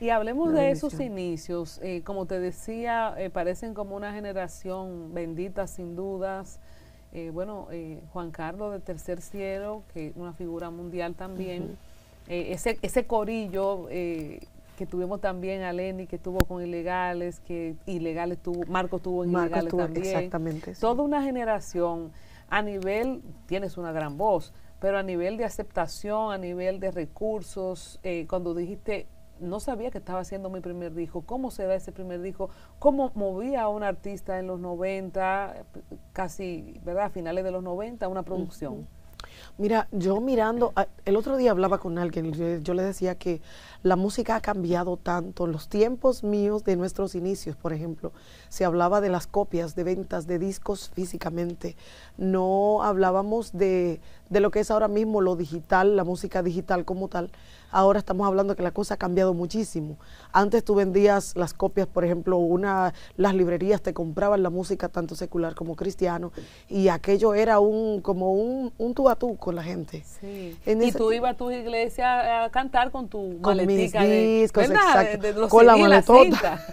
[SPEAKER 1] y hablemos de esos inicios. Eh, como te decía, eh, parecen como una generación bendita, sin dudas. Eh, bueno, eh, Juan Carlos de Tercer Cielo, que es una figura mundial también. ese, ese corillo que tuvimos también a Lenny, que estuvo con ilegales, que ilegales tuvo, Marco tuvo en ilegales también. Exactamente. Toda una generación a nivel, tienes una gran voz, pero a nivel de aceptación, a nivel de recursos, eh, cuando dijiste, no sabía que estaba haciendo mi primer disco, cómo se da ese primer disco, cómo movía a un artista en los 90, casi, ¿verdad?, a finales de los 90, una producción.
[SPEAKER 2] Mira, yo mirando, el otro día hablaba con alguien, yo le decía que la música ha cambiado tanto. En los tiempos míos de nuestros inicios, por ejemplo, se hablaba de las copias de ventas de discos físicamente. No hablábamos de, lo que es ahora mismo lo digital, la música digital como tal. Ahora estamos hablando que la cosa ha cambiado muchísimo. Antes tú vendías las copias, por ejemplo, una, las librerías te compraban la música tanto secular como cristiano y aquello era un como un, un tú a tú con la gente. Sí. y tú ibas
[SPEAKER 1] a tu iglesia a cantar con tu mis discos, exacto, con la maletota.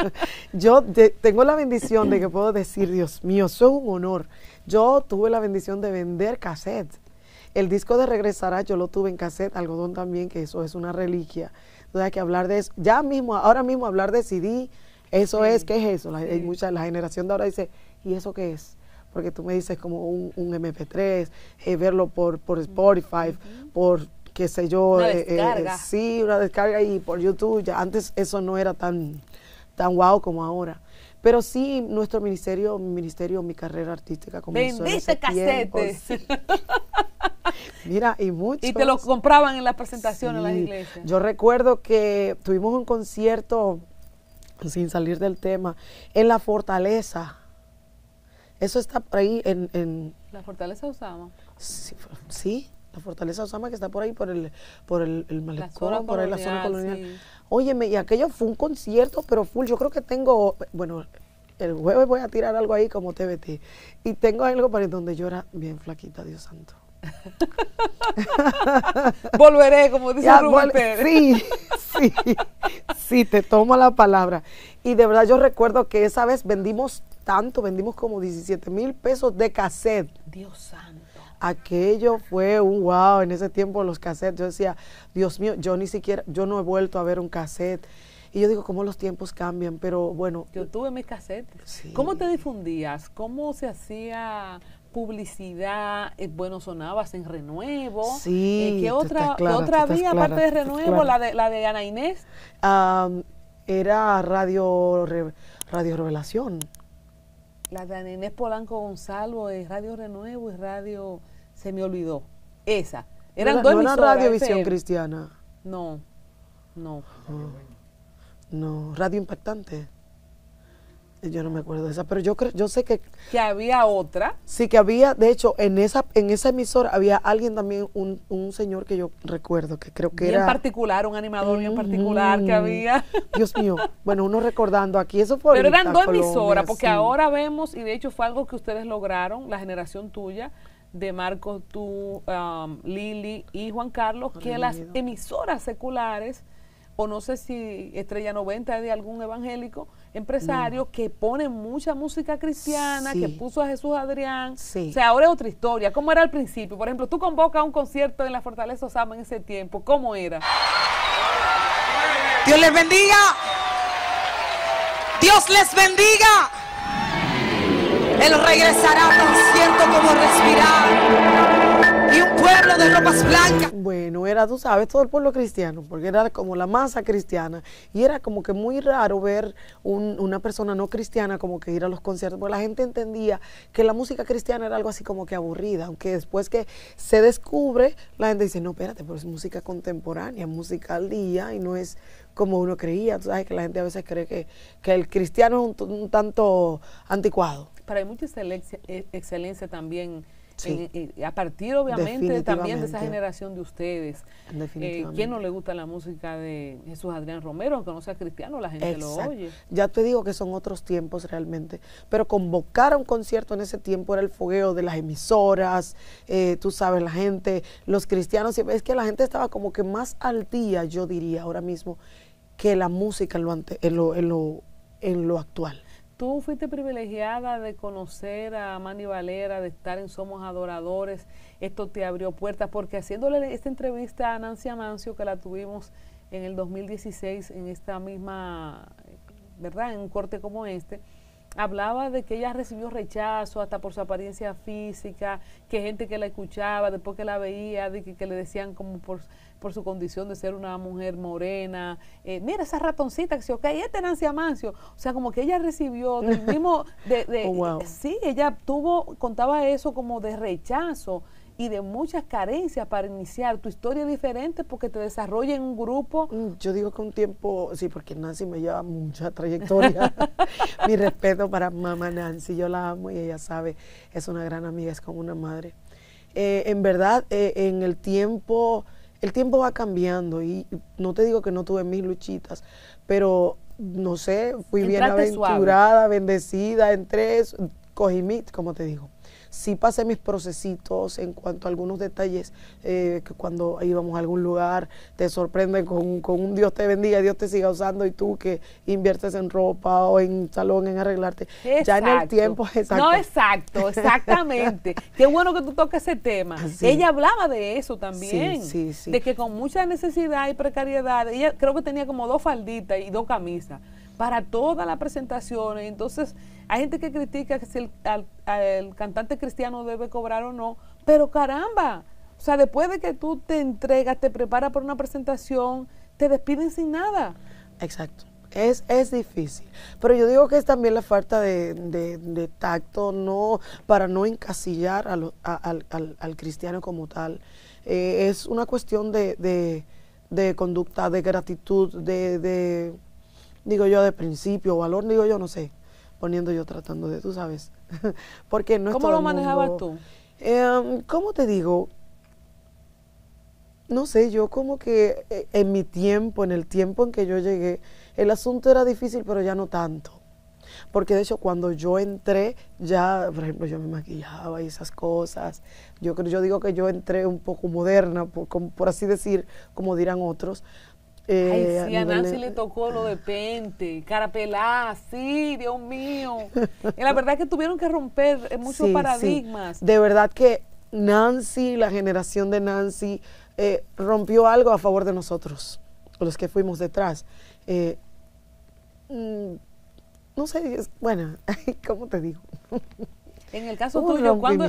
[SPEAKER 2] yo tengo la bendición de que puedo decir, Dios mío, soy un honor. Yo tuve la bendición de vender cassette, El disco de Regresará yo lo tuve en cassette, algodón también, que eso es una reliquia. Entonces hay que hablar de eso. Ya mismo, ahora mismo hablar de CD, eso es, ¿qué es eso? La, hay mucha, la generación de ahora dice, ¿y eso qué es? Porque tú me dices como un, MP3, eh, verlo por, por Spotify, por qué sé yo, eh, eh, sí, una descarga y por YouTube. Ya antes eso no era tan, tan guau como ahora. Pero sí, nuestro ministerio, mi ministerio, mi carrera artística comenzó Vendiste en Mira, y muchos Y te lo
[SPEAKER 1] compraban en las presentaciones en las iglesias. Yo
[SPEAKER 2] recuerdo que tuvimos un concierto, sin salir del tema, en La Fortaleza. Eso está por ahí en...
[SPEAKER 1] ¿La Fortaleza usábamos?
[SPEAKER 2] Sí, sí, la fortaleza Osama que está por ahí, por el, por el, malecón, por ahí la zona colonial. Óyeme, y aquello fue un concierto, pero full. Yo creo que tengo, bueno, el jueves voy a tirar algo ahí como TBT. Y tengo algo para donde llora bien flaquita, Dios santo. Volveré, como dice ya, Rubén Pérez. Sí, sí, sí, te tomo la palabra. Y de verdad yo recuerdo que esa vez vendimos tanto, vendimos como 17 mil pesos de cassette. Dios santo aquello fue un wow en ese tiempo los cassettes. Yo decía, Dios mío, yo ni siquiera, yo no he vuelto a ver un cassette. Y yo digo, ¿cómo los tiempos cambian? Pero bueno. Yo
[SPEAKER 1] tuve mis cassettes. ¿Cómo te difundías? ¿Cómo se hacía publicidad, eh, bueno, sonabas en Renuevo. Eh, sí. ¿Qué otra, otra vía aparte de Renuevo? La de, la de Ana Inés.
[SPEAKER 2] era Radio, Radio Revelación.
[SPEAKER 1] La de Ana Inés Polanco Gonzalo, es eh, Radio Renuevo y Radio se me olvidó. Esa. Eran dos emisoras. Radiovisión
[SPEAKER 2] Cristiana. No, no. no, Radio Impactante. Eh, yo no me acuerdo de esa, pero yo creo, yo sé que que había otra. Sí, que había, de hecho, en esa en esa emisora había alguien también un, señor que yo recuerdo que creo que era en particular, un animador bien particular que mm. había. Dios mío. Bueno, uno recordando aquí eso fue Pero eran dos emisoras, porque ahora
[SPEAKER 1] vemos y de hecho fue algo que ustedes lograron, la generación tuya, de Marcos, tú, um, Lili y Juan Carlos, que las emisoras seculares, o no sé si Estrella 90 es de algún evangélico, empresario que pone mucha música cristiana, que puso a Jesús Adrián. O sea, ahora es otra historia. ¿Cómo era al principio? Por ejemplo, tú convocas un concierto en la Fortaleza Osama en ese tiempo. ¿Cómo era?
[SPEAKER 2] Dios les bendiga. Dios les bendiga. Él regresará tan como respirar. Y un pueblo de ropas blancas. Bueno, era, tú sabes, todo el pueblo cristiano, porque era como la masa cristiana. Y era como que muy raro ver un, una persona no cristiana como que ir a los conciertos, porque la gente entendía que la música cristiana era algo así como que aburrida, aunque después que se descubre, la gente dice, no, espérate, pero es música contemporánea, música al día, y no es como uno creía. Tú sabes que la gente a veces cree que, el cristiano es un tanto anticuado
[SPEAKER 1] para hay mucha excelencia, eh, también. a partir obviamente también de esa generación de ustedes. Eh, ¿Quién no le gusta la música de Jesús Adrián Romero? Aunque no sea cristiano, la gente lo oye.
[SPEAKER 2] Ya te digo que son otros tiempos realmente, pero convocar un concierto en ese tiempo era el fogueo de las emisoras, eh, tú sabes, la gente, los cristianos, es que la gente estaba como que más al día, yo diría ahora mismo, que la música lo, lo, en lo actual
[SPEAKER 1] tú fuiste privilegiada de conocer a Manny Valera, de estar en Somos Adoradores. Esto te abrió puertas porque haciéndole esta entrevista a Nancy Amancio, que la tuvimos en el 2016 en esta misma, ¿verdad? En un corte como este, hablaba de que ella recibió rechazo hasta por su apariencia física, que gente que la escuchaba, después que la veía, de que le decían como por por su condición de ser una mujer morena. Eh, mira esa ratoncita que se ok, este Nancy Amancio. O sea, como que ella recibió del mismo. De, oh, Sí, ella tuvo, contaba eso como de rechazo y de muchas carencias para iniciar. Tu historia diferente porque te desarrolla en
[SPEAKER 2] un grupo. Mm, yo digo que un tiempo, sí, porque Nancy me lleva mucha trayectoria. Mi respeto para mamá Nancy, yo la amo y ella sabe, es una gran amiga, es como una madre. Eh, en verdad, eh, en el tiempo el tiempo va cambiando y no te digo que no tuve mis luchitas, pero no sé, fui bien aventurada, bendecida, entré, cogí mit, como te digo sí pasé mis procesitos en cuanto a algunos detalles, eh, que cuando íbamos a algún lugar te sorprenden con, con, un Dios te bendiga, Dios te siga usando y tú que inviertes en ropa o en salón, en arreglarte. Ya en el tiempo, exacto. No,
[SPEAKER 1] exacto, exactamente. Qué bueno que tú toques ese tema. Ah, ella hablaba de eso también, de que con mucha necesidad y precariedad, ella creo que tenía como dos falditas y dos camisas para toda la presentación. Entonces, hay gente que critica si el, cantante cristiano debe cobrar o no, pero caramba, o sea, después de que tú te entregas, te preparas para una presentación,
[SPEAKER 2] te despiden sin nada. Exacto. Es, es difícil, pero yo digo que es también la falta de, tacto no para no encasillar al, cristiano como tal. Eh, es una cuestión de, de, conducta, de gratitud, de, digo yo, de principio, valor, digo yo, no sé, poniendo yo tratando de, tú sabes, porque no es ¿Cómo lo manejabas tú? Em, ¿Cómo te digo? No sé, yo como que eh, en mi tiempo, en el tiempo en que yo llegué, el asunto era difícil, pero ya no tanto. Porque de hecho cuando yo entré, ya, por ejemplo, yo me maquillaba y esas cosas. Yo, yo digo que yo entré un poco moderna, por así decir, como dirán otros, eh, Ay, sí, a, Nancy le
[SPEAKER 1] tocó lo de Pente, Carapelá, sí, Dios mío. la verdad es que tuvieron que romper eh, muchos paradigmas.
[SPEAKER 2] De verdad que Nancy, la generación de Nancy, eh, rompió algo a favor de nosotros, los que fuimos detrás. Mm, no sé, bueno, ¿cómo te digo?
[SPEAKER 1] En el caso tuyo, ¿cuándo,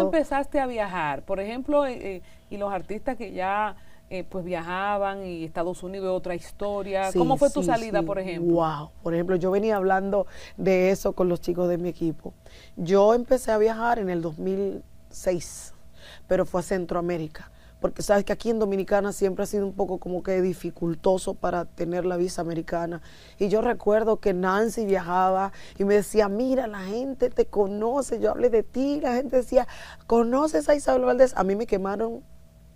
[SPEAKER 1] empezaste a viajar? Por ejemplo, y los artistas que ya eh, pues viajaban y Estados Unidos otra historia. ¿Cómo fue tu salida, por ejemplo?
[SPEAKER 2] Wow, por ejemplo, yo venía hablando de eso con los chicos de mi equipo. Yo empecé a viajar en el 2006, pero fue a Centroamérica porque sabes que aquí en Dominicana siempre ha sido un poco como que dificultoso para tener la visa americana. Y yo recuerdo que Nancy viajaba y me decía, mira, la gente te conoce, yo hablé de ti, la gente decía, ¿conoces a Isabel Valdés? A mí me quemaron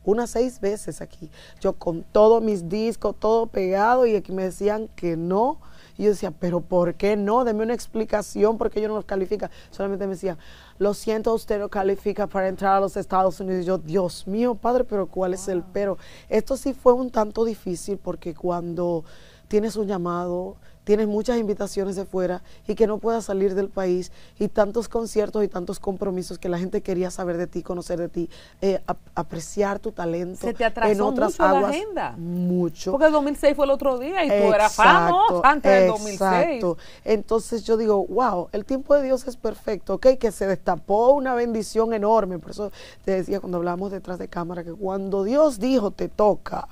[SPEAKER 2] unas seis veces aquí. Yo con todos mis discos, todo pegado, y aquí me decían que no. Y yo decía, pero ¿por qué no? Deme una explicación, porque yo no los califica. Solamente me decía, lo siento, usted no califica para entrar a los Estados Unidos. Y yo, Dios mío, padre, pero ¿cuál es el pero? Esto sí fue un tanto difícil, porque cuando tienes un llamado, tienes muchas invitaciones de fuera y que no puedas salir del país y tantos conciertos y tantos compromisos que la gente quería saber de ti, conocer de ti, eh, apreciar tu talento. Se te atrasó en otras mucho aguas, Mucho. Porque el 2006 fue el otro día y tú eras famoso antes del 2006. Exacto. Entonces yo digo, wow, el tiempo de Dios es perfecto, ¿ok? Que se destapó una bendición enorme. Por eso te decía cuando hablamos detrás de cámara que cuando Dios dijo te toca,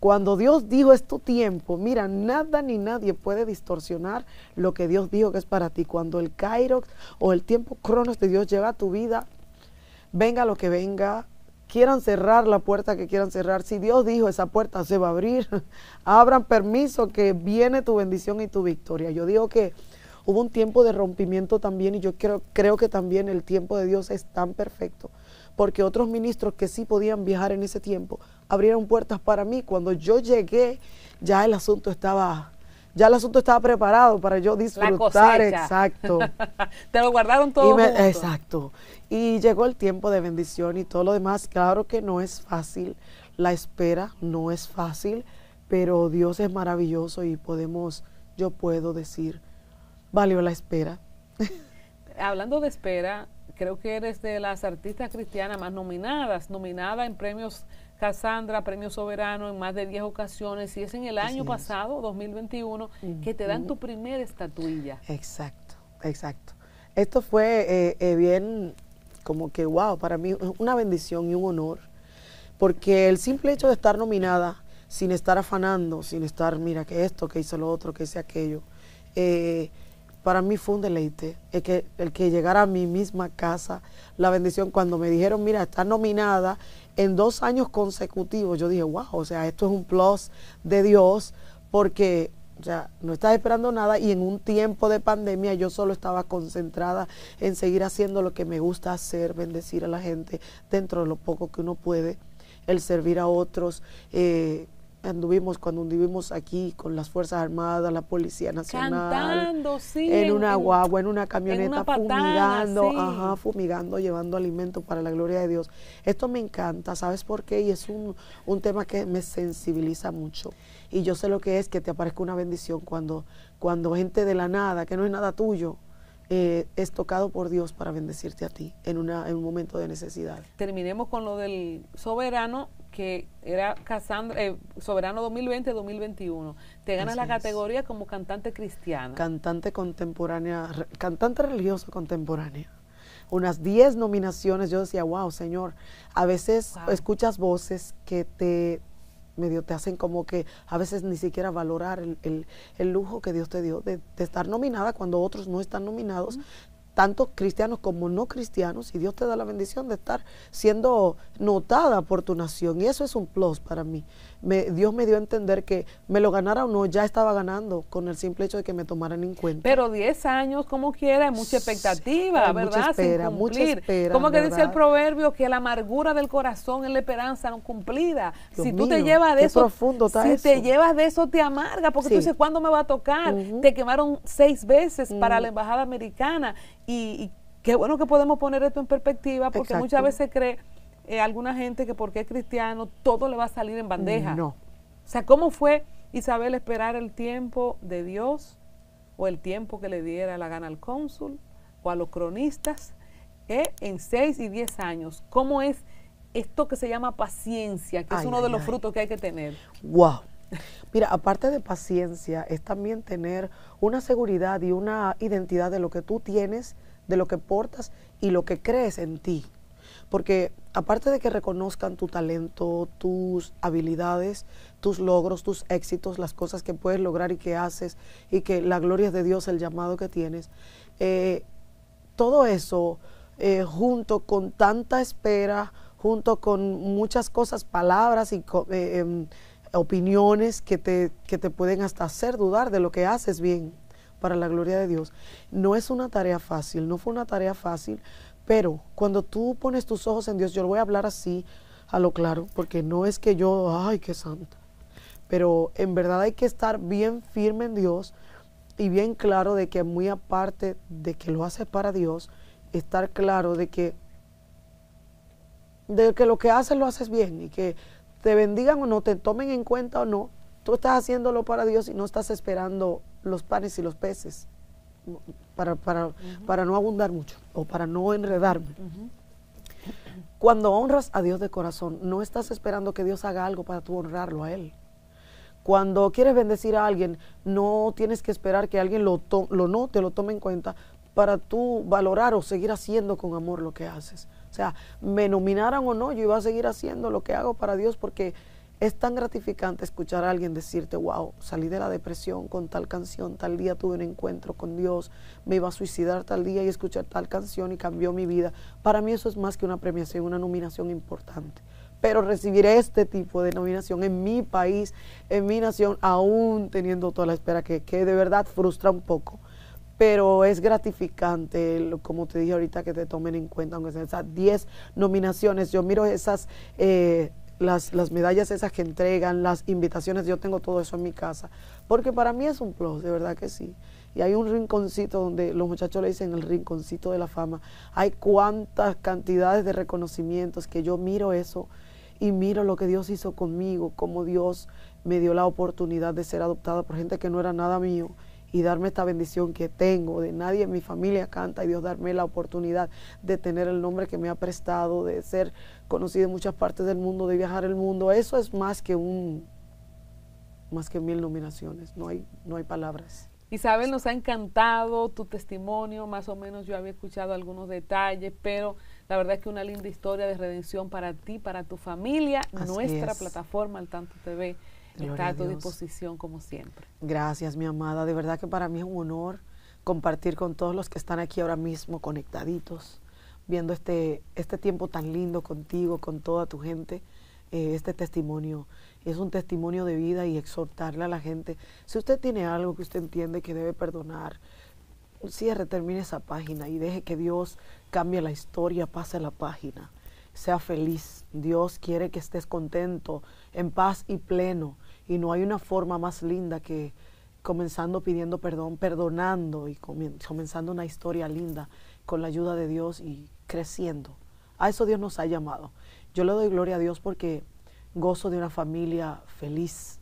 [SPEAKER 2] cuando Dios dijo es tu tiempo, mira, nada ni nadie puede distorsionar lo que Dios dijo que es para ti. Cuando el Kairos o el tiempo Cronos de Dios llega a tu vida, venga lo que venga, quieran cerrar la puerta que quieran cerrar, si Dios dijo esa puerta se va a abrir, abran permiso que viene tu bendición y tu victoria. Yo digo que hubo un tiempo de rompimiento también y yo creo que también el tiempo de Dios es tan perfecto, porque otros ministros que sí podían viajar en ese tiempo, abrieron puertas para mí. Cuando yo llegué, ya el asunto estaba ya el asunto estaba preparado para yo disfrutar. exacto.
[SPEAKER 1] Te lo guardaron todo. Exacto.
[SPEAKER 2] Y llegó el tiempo de bendición y todo lo demás. Claro que no es fácil. La espera no es fácil, pero Dios es maravilloso y podemos, yo puedo decir, valió la espera.
[SPEAKER 1] Hablando de espera, creo que eres de las artistas cristianas más nominadas, nominada en premios casandra Premio Soberano, en más de 10 ocasiones, y es en el año pasado, 2021, que te dan tu primera estatuilla.
[SPEAKER 2] Exacto, exacto. Esto fue eh, eh, bien como que, wow, para mí una bendición y un honor, porque el simple hecho de estar nominada, sin estar afanando, sin estar, mira, que esto, que hizo lo otro, que hice aquello, eh, para mí fue un deleite el que, el que llegara a mi misma casa, la bendición cuando me dijeron, mira, está nominada en dos años consecutivos, yo dije, wow, o sea, esto es un plus de Dios porque o sea, no estás esperando nada y en un tiempo de pandemia yo solo estaba concentrada en seguir haciendo lo que me gusta hacer, bendecir a la gente dentro de lo poco que uno puede, el servir a otros, eh, anduvimos cuando anduvimos aquí con las Fuerzas Armadas, la Policía Nacional. Cantando,
[SPEAKER 1] sí. En una guagua,
[SPEAKER 2] en una camioneta, fumigando, fumigando, llevando alimento para la gloria de Dios. Esto me encanta, ¿sabes por qué? Y es un, un tema que me sensibiliza mucho. Y yo sé lo que es que te aparezca una bendición cuando, cuando gente de la nada, que no es nada tuyo, eh, es tocado por Dios para bendecirte a ti en, una, en un momento de necesidad.
[SPEAKER 1] Terminemos con lo del soberano que era Cassandra, eh, Soberano 2020-2021. Te ganas la categoría como cantante cristiana.
[SPEAKER 2] Cantante contemporánea, cantante religiosa contemporánea. Unas 10 nominaciones, yo decía, wow, señor, a veces escuchas voces que te medio te hacen como que a veces ni siquiera valorar el, el, lujo que Dios te dio de, estar nominada cuando otros no están nominados, tanto cristianos como no cristianos, y Dios te da la bendición de estar siendo notada por tu nación. Y eso es un plus para mí. Dios me dio a entender que me lo ganara o no, ya estaba ganando con el simple hecho de que me tomaran en cuenta.
[SPEAKER 1] Pero 10 años, como quiera, es mucha expectativa, ¿verdad? Mucha espera, espera. Como que dice el proverbio que la amargura del corazón es la esperanza no cumplida. si tú te llevas de eso, profundo si te llevas de eso te amarga, porque tú dices, ¿cuándo me va a tocar? Te quemaron seis veces para la embajada americana y, qué bueno que podemos poner esto en perspectiva, porque muchas veces cree eh, alguna gente que porque es cristiano todo le va a salir en bandeja. No. O sea, ¿cómo fue Isabel esperar el tiempo de Dios o el tiempo que le diera la gana al cónsul o a los cronistas eh, en seis y diez años? ¿Cómo es esto que se llama paciencia, que es uno de los frutos que hay que tener?
[SPEAKER 2] ¡Wow! Mira, aparte de paciencia, es también tener una seguridad y una identidad de lo que tú tienes, de lo que portas y lo que crees en ti. Porque aparte de que reconozcan tu talento, tus habilidades, tus logros, tus éxitos, las cosas que puedes lograr y que haces, y que la gloria es de Dios, el llamado que tienes, eh, todo eso eh, junto con tanta espera, junto con muchas cosas, palabras y eh, em, opiniones que te, que te pueden hasta hacer dudar de lo que haces bien para la gloria de Dios. No es una tarea fácil, no fue una tarea fácil, pero cuando tú pones tus ojos en Dios, yo lo voy a hablar así, a lo claro, porque no es que yo, ay, qué santa. Pero en verdad hay que estar bien firme en Dios y bien claro de que muy aparte de que lo haces para Dios, estar claro de que de que lo que haces lo haces bien y que te bendigan o no, te tomen en cuenta o no, tú estás haciéndolo para Dios y no estás esperando los panes y los peces para, para, no abundar mucho o para no enredarme. Cuando honras a Dios de corazón, no estás esperando que Dios haga algo para tú honrarlo a Él. Cuando quieres bendecir a alguien, no tienes que esperar que alguien lo, lo note, lo tome en cuenta para tú valorar o seguir haciendo con amor lo que haces. O sea, me nominaran o no, yo iba a seguir haciendo lo que hago para Dios porque es tan gratificante escuchar a alguien decirte, wow, salí de la depresión con tal canción, tal día tuve un encuentro con Dios, me iba a suicidar tal día y escuchar tal canción y cambió mi vida. Para mí eso es más que una premiación, una nominación importante. Pero recibir este tipo de nominación en mi país, en mi nación, aún teniendo toda la espera que, que de verdad frustra un poco pero es gratificante, como te dije ahorita, que te tomen en cuenta, aunque sean esas 10 nominaciones. Yo miro esas eh, las, medallas esas que entregan, las invitaciones, yo tengo todo eso en mi casa. Porque para mí es un plus, de verdad que sí. Y hay un rinconcito donde los muchachos le dicen el rinconcito de la fama. Hay cuantas cantidades de reconocimientos que yo miro eso y miro lo que Dios hizo conmigo, cómo Dios me dio la oportunidad de ser adoptada por gente que no era nada mío y darme esta bendición que tengo. De nadie en mi familia canta y Dios darme la oportunidad de tener el nombre que me ha prestado, de ser conocido en muchas partes del mundo, de viajar el mundo. Eso es más que un más que mil nominaciones. No hay no hay palabras.
[SPEAKER 1] Isabel, nos ha encantado tu testimonio, más o menos yo había escuchado algunos detalles, pero la verdad es que una linda historia de redención para ti, para tu familia, nuestra plataforma, el Tanto TV está a, tu disposición como siempre.
[SPEAKER 2] Gracias, mi amada. De verdad que para mí es un honor compartir con todos los que están aquí ahora mismo conectaditos, viendo este, este tiempo tan lindo contigo, con toda tu gente, eh, este testimonio. Es un testimonio de vida y exhortarle a la gente. Si usted tiene algo que usted entiende que debe perdonar, cierre, termine esa página y deje que Dios cambie la historia, pase la página sea feliz. Dios quiere que estés contento, en paz y pleno. Y no hay una forma más linda que comenzando pidiendo perdón, perdonando y comenzando una historia linda con la ayuda de Dios y creciendo. A eso Dios nos ha llamado. Yo le doy gloria a Dios porque gozo de una familia feliz,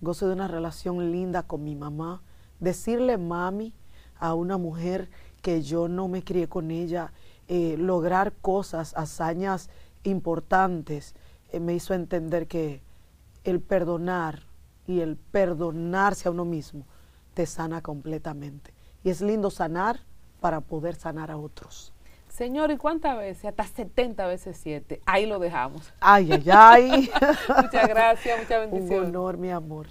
[SPEAKER 2] gozo de una relación linda con mi mamá. Decirle mami a una mujer que yo no me crié con ella eh, lograr cosas, hazañas importantes, eh, me hizo entender que el perdonar y el perdonarse a uno mismo te sana completamente. Y es lindo sanar para poder sanar a otros.
[SPEAKER 1] Señor, ¿y cuántas veces? Hasta 70 veces 7. Ahí lo dejamos.
[SPEAKER 2] Ay, ay, ay.
[SPEAKER 1] muchas gracias, muchas
[SPEAKER 2] bendiciones. honor, mi amor.